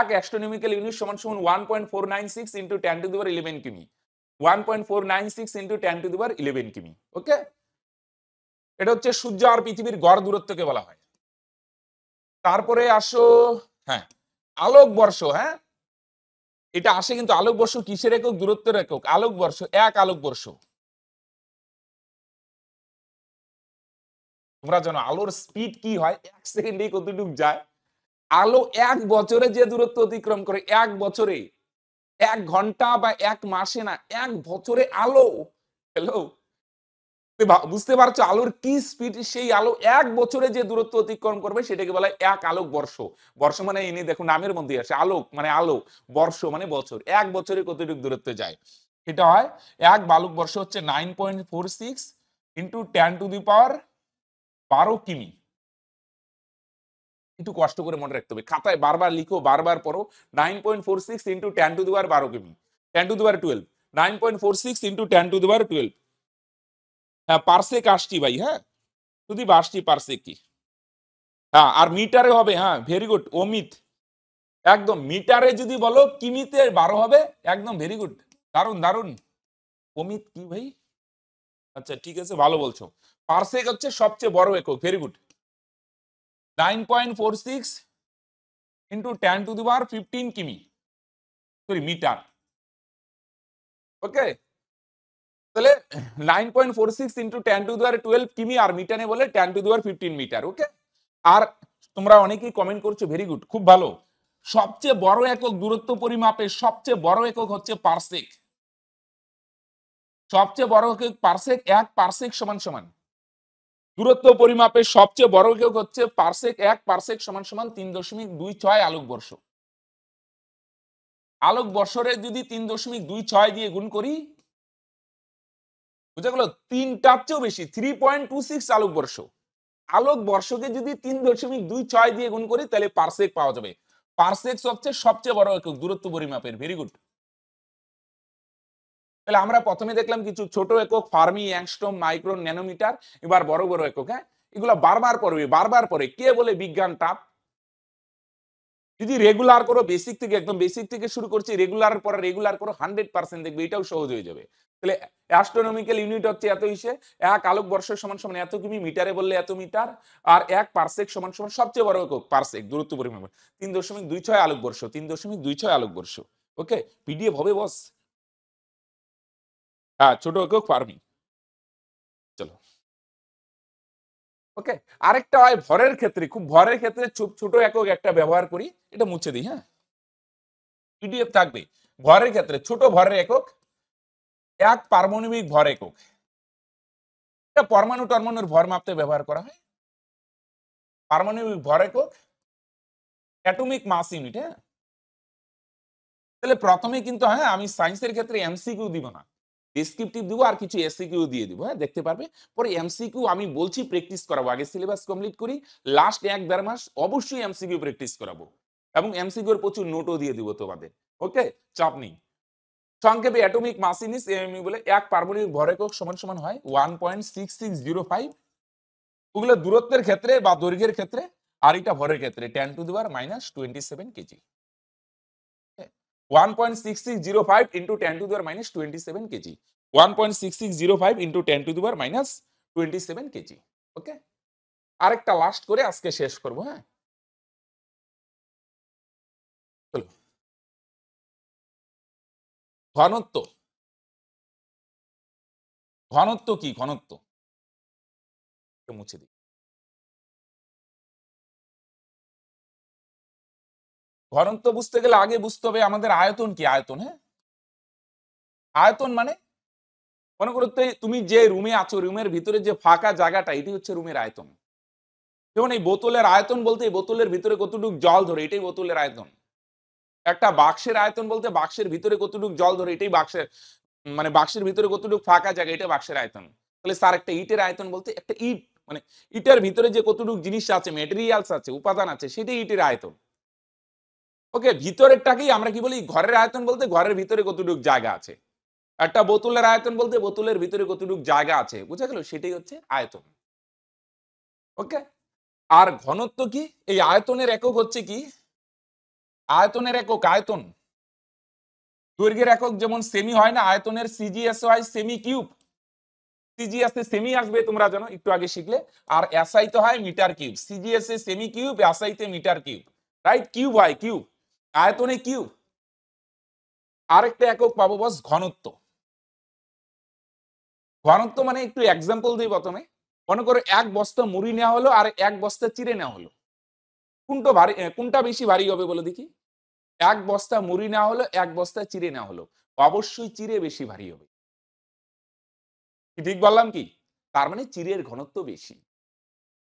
Speaker 1: এক অ্যাস্ট্রোনমিক্যাল ইউনিট সমান সমান one point four nine six into ten to the power eleven কিমি one point four nine six into ten to the power eleven কিমি ওকে এটা হচ্ছে সূর্য আর পৃথিবীর গড় দূরত্বকে বলা হয় তারপরে আসো হ্যাঁ
Speaker 2: আলোকবর্ষ হ্যাঁ এটা আসে কিন্তু আলোকবর্ষ কিসের একক দূরত্বের একক আলোকবর্ষ এক আলোকবর্ষ তোমরা জানো আলোর স্পিড কি হয় এক সেকেন্ডে কতটুক যায় আলো এক বছরে যে
Speaker 1: দূরত্ব অতিক্রম করে এক বছরে এক ঘন্টা বা এক মাসে না এক বছরে আলো হ্যালো বুঝতে পারছো আলোর কি স্পিড সেই আলো এক বছরে যে দূরত্ব অতিক্রম করবে সেটাকে বলা হয় এক আলোক বর্ষ বর্ষ মানে এনে দেখো নামের মধ্যে আসে আলোক মানে আলো বর্ষ মানে বছর এক বছরে কতটুকু দূরত্বে যায় এটা হয় এক বালক বর্ষ হচ্ছে nine point four six into ten to the power বারো কিমি একটু কষ্ট করে মনে রাখতে হবে খাতায় বারবার লিখো বারবার পড়ো nine point four six into ten to the power বারো কিমি ten to the power twelve nine point four six into ten to the power twelve হ্যাঁ পার্সেক আসছি ভাই হ্যাঁ শুধু বাসছি পার্সেক কি হ্যাঁ আর মিটারে হবে হ্যাঁ ভেরি গুড অমিত একদম মিটারে যদি বলো কিমিতে বারো হবে একদম ভেরি গুড দারুণ দারুণ অমিত কি ভাই আচ্ছা ঠিক আছে ভালো বলছো পার্সেক হচ্ছে সবচেয়ে বড় একক
Speaker 2: very good nine point four six into ten to the power fifteen কিমি সরি মিটার ওকে
Speaker 1: তাহলে nine point four six into ten to the power twelve কিমি আর মিটারে বলে ten to the power fifteen metre okay আর তোমরা অনেকেই কমেন্ট করছো ভেরি গুড খুব ভালো সবচেয়ে বড় একক দূরত্ব পরিমাপে সবচেয়ে বড় একক হচ্ছে পার্সেক সবচেয়ে বড় একক পার্সেক এক পার্সেক সমান সমান দূরত্ব পরিমাপের সবচেয়ে বড় একক হচ্ছে পার্সেক এক পার্সেক সমান সমান তিন দশমিক দুই ছয় আলোকবর্ষ বর্ষরে যদি তিন দশমিক দুই ছয় দিয়ে গুণ করি বুঝা গেল তিনটার চেয়েও বেশি থ্রি পয়েন্ট টু সিক্স আলোকবর্ষ আলোকবর্ষকে যদি তিন দশমিক দুই ছয় দিয়ে গুণ করি তাহলে পার্সেক পাওয়া যাবে পার্সেক সবচেয়ে সবচেয়ে বড় একক দূরত্ব পরিমাপের ভেরি গুড তাহলে আমরা প্রথমে দেখলাম কিছু ছোট একক ফার্মি অ্যাংস্টম মাইক্রো ন্যানোমিটার এবার বড় বড় একক হ্যাঁ এগুলো বারবার পড়বে বারবার পড়ে কে বলে বিজ্ঞান তাপ যদি রেগুলার করো বেসিক থেকে একদম বেসিক থেকে শুরু করছি রেগুলার পরে রেগুলার করো হান্ড্রেড পার্সেন্ট দেখবে এটাও সহজ হয়ে যাবে তাহলে অ্যাস্ট্রোনমিক্যাল ইউনিট হচ্ছে এত হিসে এক আলোক বর্ষ সমান সমান এত কিমি মিটারে বললে এত মিটার আর এক পার্সেক সমান সমান সবচেয়ে বড় একক পার্সেক দূরত্ব পরিমাণ তিন দশমিক দুই ছয় আলোক বর্ষ
Speaker 2: তিন দশমিক দুই ছয় আলোক বর্ষ ওকে পিডিএফ হবে বস হ্যাঁ ছোট একক ফার্মিং চলো ওকে
Speaker 1: আরেকটা হয় ভরের ক্ষেত্রে খুব ভরের ক্ষেত্রে ছোট একক একটা ব্যবহার করি এটা মুছে দিই হ্যাঁ পিডিএফ থাকবে ভরের ক্ষেত্রে ছোট ভরের একক এক পারমাণবিক ভর একক এটা পরমাণু টরমাণুর ভর মাপতে ব্যবহার করা হয়
Speaker 2: পারমাণবিক ভর একক অ্যাটমিক মাস ইউনিট হ্যাঁ তাহলে প্রথমে কিন্তু হ্যাঁ আমি সায়েন্সের ক্ষেত্রে এমসিকিউ দিব না
Speaker 1: ডিসক্রিপটিভ দিব আর কিছু এসিকিউ দিয়ে দিব হ্যাঁ দেখতে পারবে পরে এমসিকিউ আমি বলছি প্র্যাকটিস করাবো আগে সিলেবাস কমপ্লিট করি লাস্ট এক দেড় মাস অবশ্যই এমসিকিউ প্র্যাকটিস করাবো এবং এমসিকিউর প্রচুর নোটও দিয়ে দিব তোমাদের ওকে চাপ নেই সংক্ষেপে অ্যাটমিক মাসিনিস এমএমই বলে এক পারমাণবিক ভরের সমান সমান হয় one point six six zero five ওগুলো দূরত্বের ক্ষেত্রে বা দৈর্ঘ্যের ক্ষেত্রে আর এটা ভরের ক্ষেত্রে ten to the power minus twenty seven কেজি 1.6605 into 10 to the power minus 27 kg. 1.6605 into 10 to the power minus 27 kg.
Speaker 2: Okay আরেকটা লাস্ট করে আজকে শেষ করব হ্যাঁ চলো ঘনত্ব ঘনত্ব কি ঘনত্ব মুছে দিই ঘনত্ব বুঝতে গেলে আগে বুঝতে হবে আমাদের আয়তন কি আয়তন হ্যাঁ আয়তন মানে
Speaker 1: মনে করতে তুমি যে রুমে আছো রুমের ভিতরে যে ফাঁকা জায়গাটা এটি হচ্ছে রুমের আয়তন যেমন এই বোতলের আয়তন বলতে এই বোতলের ভিতরে কতটুকু জল ধরে এটাই বোতলের আয়তন একটা বাক্সের আয়তন বলতে বাক্সের ভিতরে কতটুকু জল ধরে এটাই বাক্সের মানে বাক্সের ভিতরে কতটুকু ফাঁকা জায়গা এটা বাক্সের আয়তন তাহলে স্যার একটা ইটের আয়তন বলতে একটা ইট মানে ইটের ভিতরে যে কতটুকু জিনিস আছে মেটেরিয়ালস আছে উপাদান আছে সেটাই ইটের আয়তন ওকে ভিতরেরটাকেই আমরা কি বলি ঘরের আয়তন বলতে ঘরের ভিতরে কতটুক জায়গা আছে একটা বোতলের আয়তন বলতে বোতলের ভিতরে কতটুক জায়গা আছে বুঝা গেল সেটাই হচ্ছে আয়তন ওকে আর ঘনত্ব কি এই আয়তনের একক হচ্ছে কি আয়তনের একক আয়তন দৈর্ঘ্যের একক যেমন সেমি হয় না আয়তনের সিজিএস হয় সেমি কিউব সিজিএস সেমি আসবে তোমরা জানো একটু আগে শিখলে আর এসআই তো হয় মিটার কিউব সিজিএস এ সেমি কিউব এসআই তে মিটার কিউব রাইট কিউব হয় কিউব আয়তনে কিউব আরেকটা একক পাবো বস ঘনত্ব ঘনত্ব মানে একটু এক্সাম্পল দিই প্রথমে মনে করো এক বস্তা মুড়ি নেওয়া হলো আর এক বস্তা চিড়ে নেওয়া হলো কোনটা ভারী কোনটা বেশি ভারী হবে বলে দেখি এক বস্তা মুড়ি নেওয়া হলো এক বস্তা চিড়ে নেওয়া হলো অবশ্যই চিড়ে বেশি ভারী হবে ঠিক বললাম কি তার মানে চিড়ের ঘনত্ব বেশি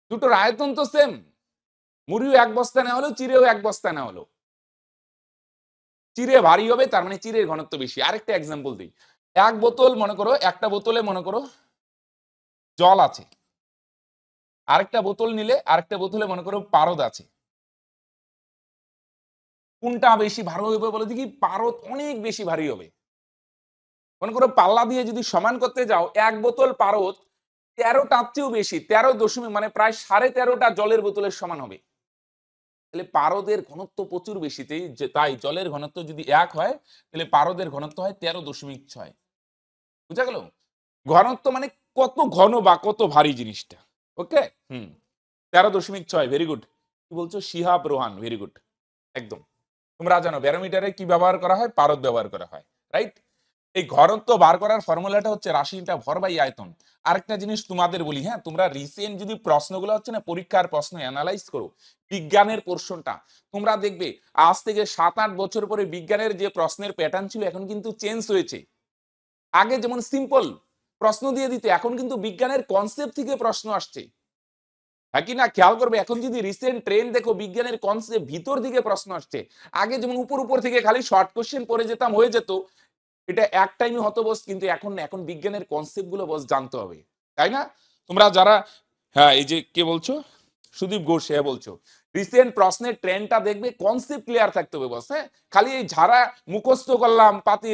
Speaker 1: দুটোর আয়তন তো সেম মুড়িও এক বস্তা নেওয়া হলো চিড়েও এক বস্তা নেওয়া হলো চিরে ভারী হবে তার মানে চিরের ঘনত্ব বেশি আরেকটা এক্সাম্পল দিই এক বোতল মনে
Speaker 2: করো একটা বোতলে মনে করো জল আছে আরেকটা বোতল নিলে আরেকটা বোতলে মনে করো পারদ আছে কোনটা
Speaker 1: বেশি ভারী হবে বলে দেখি পারদ অনেক বেশি ভারী হবে মনে করো পাল্লা দিয়ে যদি সমান করতে যাও এক বোতল পারদ তেরোটার চেয়েও বেশি তেরো দশমিক মানে প্রায় সাড়ে তেরোটা জলের বোতলের সমান হবে তাহলে পারদের ঘনত্ব প্রচুর বেশি যে তাই জলের ঘনত্ব যদি এক হয় তাহলে পারদের ঘনত্ব হয় তেরো দশমিক ছয় বুঝা গেল ঘনত্ব মানে কত ঘন বা কত ভারী জিনিসটা ওকে হুম তেরো দশমিক ছয় ভেরি গুড কি বলছো শিহাব রোহান ভেরি গুড একদম তোমরা জানো ব্যারোমিটারে কি ব্যবহার করা হয় পারদ ব্যবহার করা হয় রাইট এই ঘরত্ব বার করার ফর্মুলাটা হচ্ছে রাশিটা ভর বাই আয়তন আরেকটা জিনিস তোমাদের বলি হ্যাঁ তোমরা রিসেন্ট যদি প্রশ্নগুলো হচ্ছে না পরীক্ষার প্রশ্ন অ্যানালাইজ করো বিজ্ঞানের পোর্শনটা তোমরা দেখবে আজ থেকে সাত আট বছর পরে বিজ্ঞানের যে প্রশ্নের প্যাটার্ন ছিল এখন কিন্তু চেঞ্জ হয়েছে আগে যেমন সিম্পল প্রশ্ন দিয়ে দিতে এখন কিন্তু বিজ্ঞানের কনসেপ্ট থেকে প্রশ্ন আসছে হ্যাঁ না খেয়াল করবে এখন যদি রিসেন্ট ট্রেন দেখো বিজ্ঞানের কনসেপ্ট ভিতর দিকে প্রশ্ন আসছে আগে যেমন উপর উপর থেকে খালি শর্ট কোশ্চেন পরে যেতাম হয়ে যেত এটা এক টাইমে হতো বস কিন্তু এখন এখন বিজ্ঞানের কনসেপ্ট গুলো বস জানতে হবে তাই না তোমরা যারা হ্যাঁ এই যে কে বলছো সুদীপ ঘোষ হ্যাঁ বলছো রিসেন্ট প্রশ্নের ট্রেন্ডটা দেখবে কনসেপ্ট ক্লিয়ার থাকতে হবে বস হ্যাঁ খালি এই ঝাড়া মুখস্থ করলাম পাতি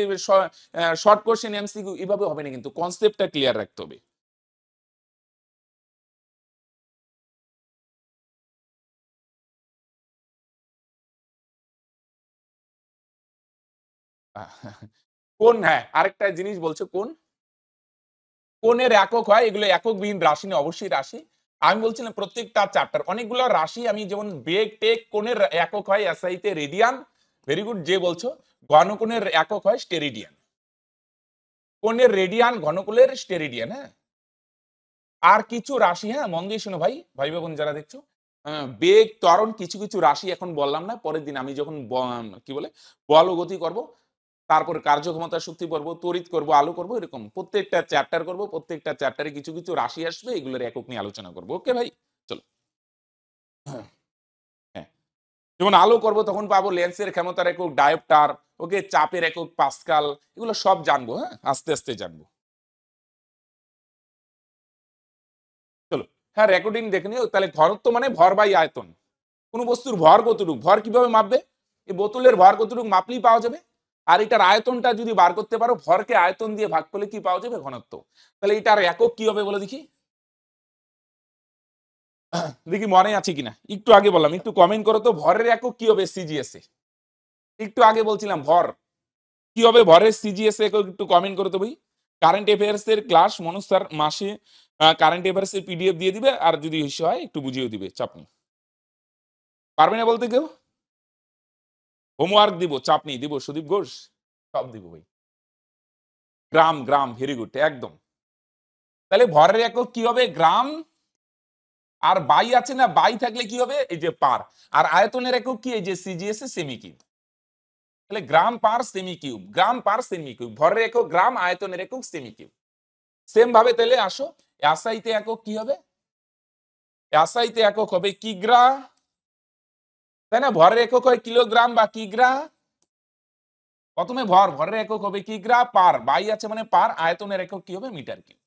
Speaker 1: শর্ট কোশ্চেন এমসিকিউ এভাবে
Speaker 2: হবে না কিন্তু কনসেপ্টটা ক্লিয়ার রাখতে হবে কোন হ্যাঁ আরেকটা জিনিস বলছে কোন
Speaker 1: কোনের একক হয় এগুলো বিহীন রাশি নিয়ে অবশ্যই রাশি আমি বলছিলাম প্রত্যেকটা চ্যাপ্টার অনেকগুলো রাশি আমি যেমন বেগ টেক কোনের একক হয় এসআইতে রেডিয়ান ভেরি গুড যে বলছো ঘনকোণের একক হয় স্টেরিডিয়ান কোনের রেডিয়ান ঘনকোণের স্টেরিডিয়ান হ্যাঁ আর কিছু রাশি হ্যাঁ মন দিয়ে শোনো ভাই ভাই বোন যারা দেখছো বেগ তরণ কিছু কিছু রাশি এখন বললাম না পরের দিন আমি যখন কি বলে বলগতি করব তারপর কার্যক্ষমতা শক্তি পর্ব তড়িৎ করব আলো করব এরকম প্রত্যেকটা চ্যাপ্টার করব প্রত্যেকটা চ্যাপ্টারে কিছু কিছু রাশি আসবে এগুলোর একক নিয়ে আলোচনা করব ওকে ভাই চলো হ্যাঁ যেমন আলো করব তখন পাবো লেন্সের ক্ষমতার একক ডায়োপটার ওকে চাপের একক পাস্কাল এগুলো সব জানবো হ্যাঁ আস্তে আস্তে জানবো চলো হ্যাঁ রেকর্ডিং দেখে নিও তাহলে ঘরত্ব মানে ভর বাই আয়তন কোনো বস্তুর ভর কতটুকু ভর কিভাবে মাপবে এই বোতলের ভর কতটুকু মাপলেই পাওয়া যাবে আর এটার আয়তনটা যদি বার করতে পারো ভরকে আয়তন দিয়ে ভাগ করলে কি পাওয়া যাবে ঘনত্ব তাহলে এটার একক কি হবে বলে দেখি দেখি মনে আছে কিনা একটু আগে বললাম একটু কমেন্ট করো তো ভরের একক কি হবে সিজিএস এ একটু আগে বলছিলাম ভর কি হবে ভরের সিজিএস এ একটু কমেন্ট করো তো ভাই কারেন্ট অ্যাফেয়ার্স এর ক্লাস মনোজ মাসে কারেন্ট অ্যাফেয়ার্স এর পিডিএফ দিয়ে দিবে আর যদি ইস্যু হয় একটু বুঝিয়ে দিবে চাপ নেই পারবে না বলতে কেউ হোমওয়ার্ক দিব চাপ নেই দিব সুদীপ ঘোষ সব দিব ভাই গ্রাম গ্রাম ভেরি গুড একদম তাহলে ভরের একক কি হবে গ্রাম আর বাই আছে না বাই থাকলে কি হবে এই যে পার আর আয়তনের একক কি এই যে সিজিএস সেমি কিউব তাহলে গ্রাম পার সেমি কিউব গ্রাম পার সেমি কিউব ভরের একক গ্রাম আয়তনের একক সেমি কিউব সেম ভাবে তাহলে আসো এসআইতে একক কি হবে এসআইতে একক হবে কিগ্রা তাই না ভরের একক হয় কিলোগ্রাম বা কিগ্রা প্রথমে ভর ভরের একক হবে কিগ্রা পার বাই আছে মানে পার আয়তনের
Speaker 2: একক কি হবে মিটার কিউব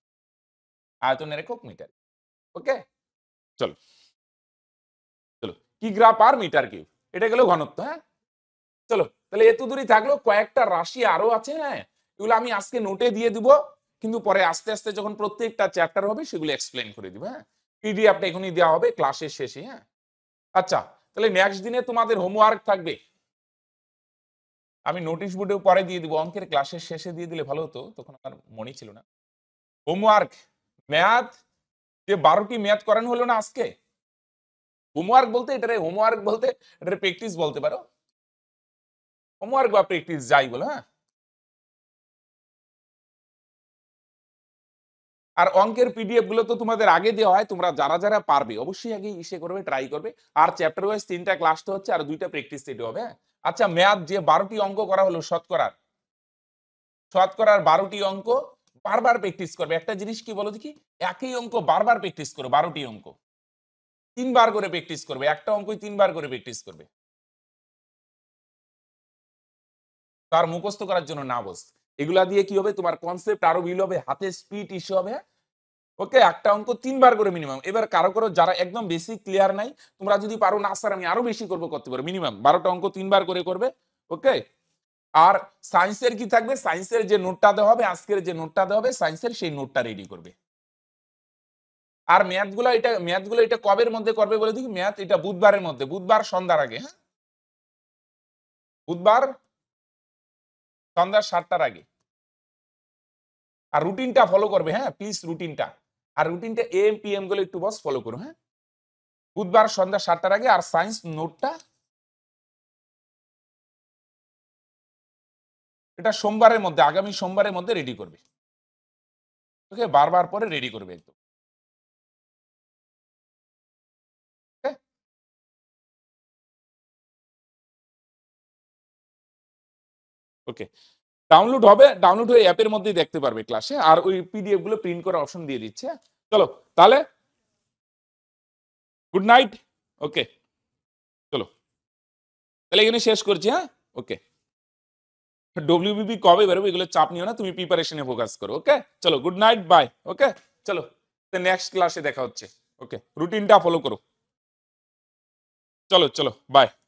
Speaker 2: আয়তনের একক মিটার ওকে চলো চলো কিগ্রা পার মিটার কিউব এটা গেল ঘনত্ব হ্যাঁ
Speaker 1: চলো তাহলে এত দূরই থাকলো কয়েকটা রাশি আরো আছে হ্যাঁ এগুলো আমি আজকে নোটে দিয়ে দিব কিন্তু পরে আস্তে আস্তে যখন প্রত্যেকটা চ্যাপ্টার হবে সেগুলো এক্সপ্লেন করে দিব হ্যাঁ পিডিএফটা এখনই দেওয়া হবে ক্লাসের শেষে হ্যাঁ আচ্ছা তাহলে নেক্সট দিনে তোমাদের হোমওয়ার্ক থাকবে আমি নোটিশ বোর্ডেও পরে দিয়ে দিব অঙ্কের ক্লাসের শেষে দিয়ে দিলে ভালো হতো তখন আমার মনে ছিল না হোমওয়ার্ক ম্যাথ যে বারোটি ম্যাথ করানো হলো না আজকে
Speaker 2: হোমওয়ার্ক বলতে এটারে হোমওয়ার্ক বলতে এটারে প্র্যাকটিস বলতে পারো হোমওয়ার্ক বা প্র্যাকটিস যাই বলো হ্যাঁ আর অঙ্কের পিডিএফ গুলো তো তোমাদের আগে দেওয়া হয় তোমরা যারা যারা পারবে অবশ্যই
Speaker 1: আগে ইসে করবে ট্রাই করবে আর চ্যাপ্টার ওয়াইজ তিনটা ক্লাস তো হচ্ছে আর দুইটা প্র্যাকটিস সেট হবে হ্যাঁ? আচ্ছা ম্যাথ যে বারোটি অঙ্ক করা হলো শতকরার শতকরার বারোটি অঙ্ক বারবার প্র্যাকটিস করবে একটা জিনিস কি বলো দেখি একই অঙ্ক বারবার প্র্যাকটিস করো বারোটি অঙ্ক তিনবার করে প্র্যাকটিস করবে একটা অঙ্কই তিনবার করে প্র্যাকটিস করবে তার মুখস্থ করার জন্য না বস এগুলা দিয়ে কি হবে তোমার কনসেপ্ট আরো বিল হবে হাতে স্পিড ইস্যু হবে ওকে হ্যাঁ? একটা অঙ্ক তিনবার করে মিনিমাম এবার কারো কারো যারা একদম বেশি ক্লিয়ার নাই তোমরা যদি পারো না স্যার আমি আরো বেশি করবো করতে পারো মিনিমাম বারোটা অঙ্ক তিনবার করে করবে ওকে আর সায়েন্সের কি থাকবে সায়েন্সের যে নোটটা দেওয়া হবে আজকের যে নোটটা দেওয়া হবে সায়েন্সের সেই নোটটা রেডি করবে আর ম্যাথগুলো এটা ম্যাথগুলো এটা কবের
Speaker 2: মধ্যে করবে বলে দেখি ম্যাথ এটা বুধবারের মধ্যে বুধবার সন্ধ্যার আগে হ্যাঁ বুধবার সন্ধ্যা সাতটার আগে আর
Speaker 1: রুটিনটা ফলো করবে হ্যাঁ প্লিজ রুটিনটা আর রুটিনটা এম পি এম গুলো একটু বস ফলো করো হ্যাঁ
Speaker 2: বুধবার সন্ধ্যা সাতটার আগে আর সায়েন্স নোটটা এটা সোমবারের মধ্যে আগামী সোমবারের মধ্যে রেডি করবে ওকে বারবার পরে রেডি করবে একদম ওকে ডাউনলোড হবে ডাউনলোড হয়ে অ্যাপের মধ্যেই দেখতে পারবে ক্লাসে
Speaker 1: আর ওই পিডিএফ গুলো প্রিন্ট করার অপশন দিয়ে দিচ্ছে চলো তাহলে গুড নাইট ওকে চলো তাহলে এখানে শেষ করছি হ্যাঁ ওকে ডব্লিউবিবি কবে বেরোবে এগুলো চাপ নিও না তুমি প্রিপারেশনে ফোকাস করো ওকে চলো গুড নাইট বাই ওকে চলো নেক্সট ক্লাসে দেখা হচ্ছে ওকে রুটিনটা ফলো করো চলো চলো বাই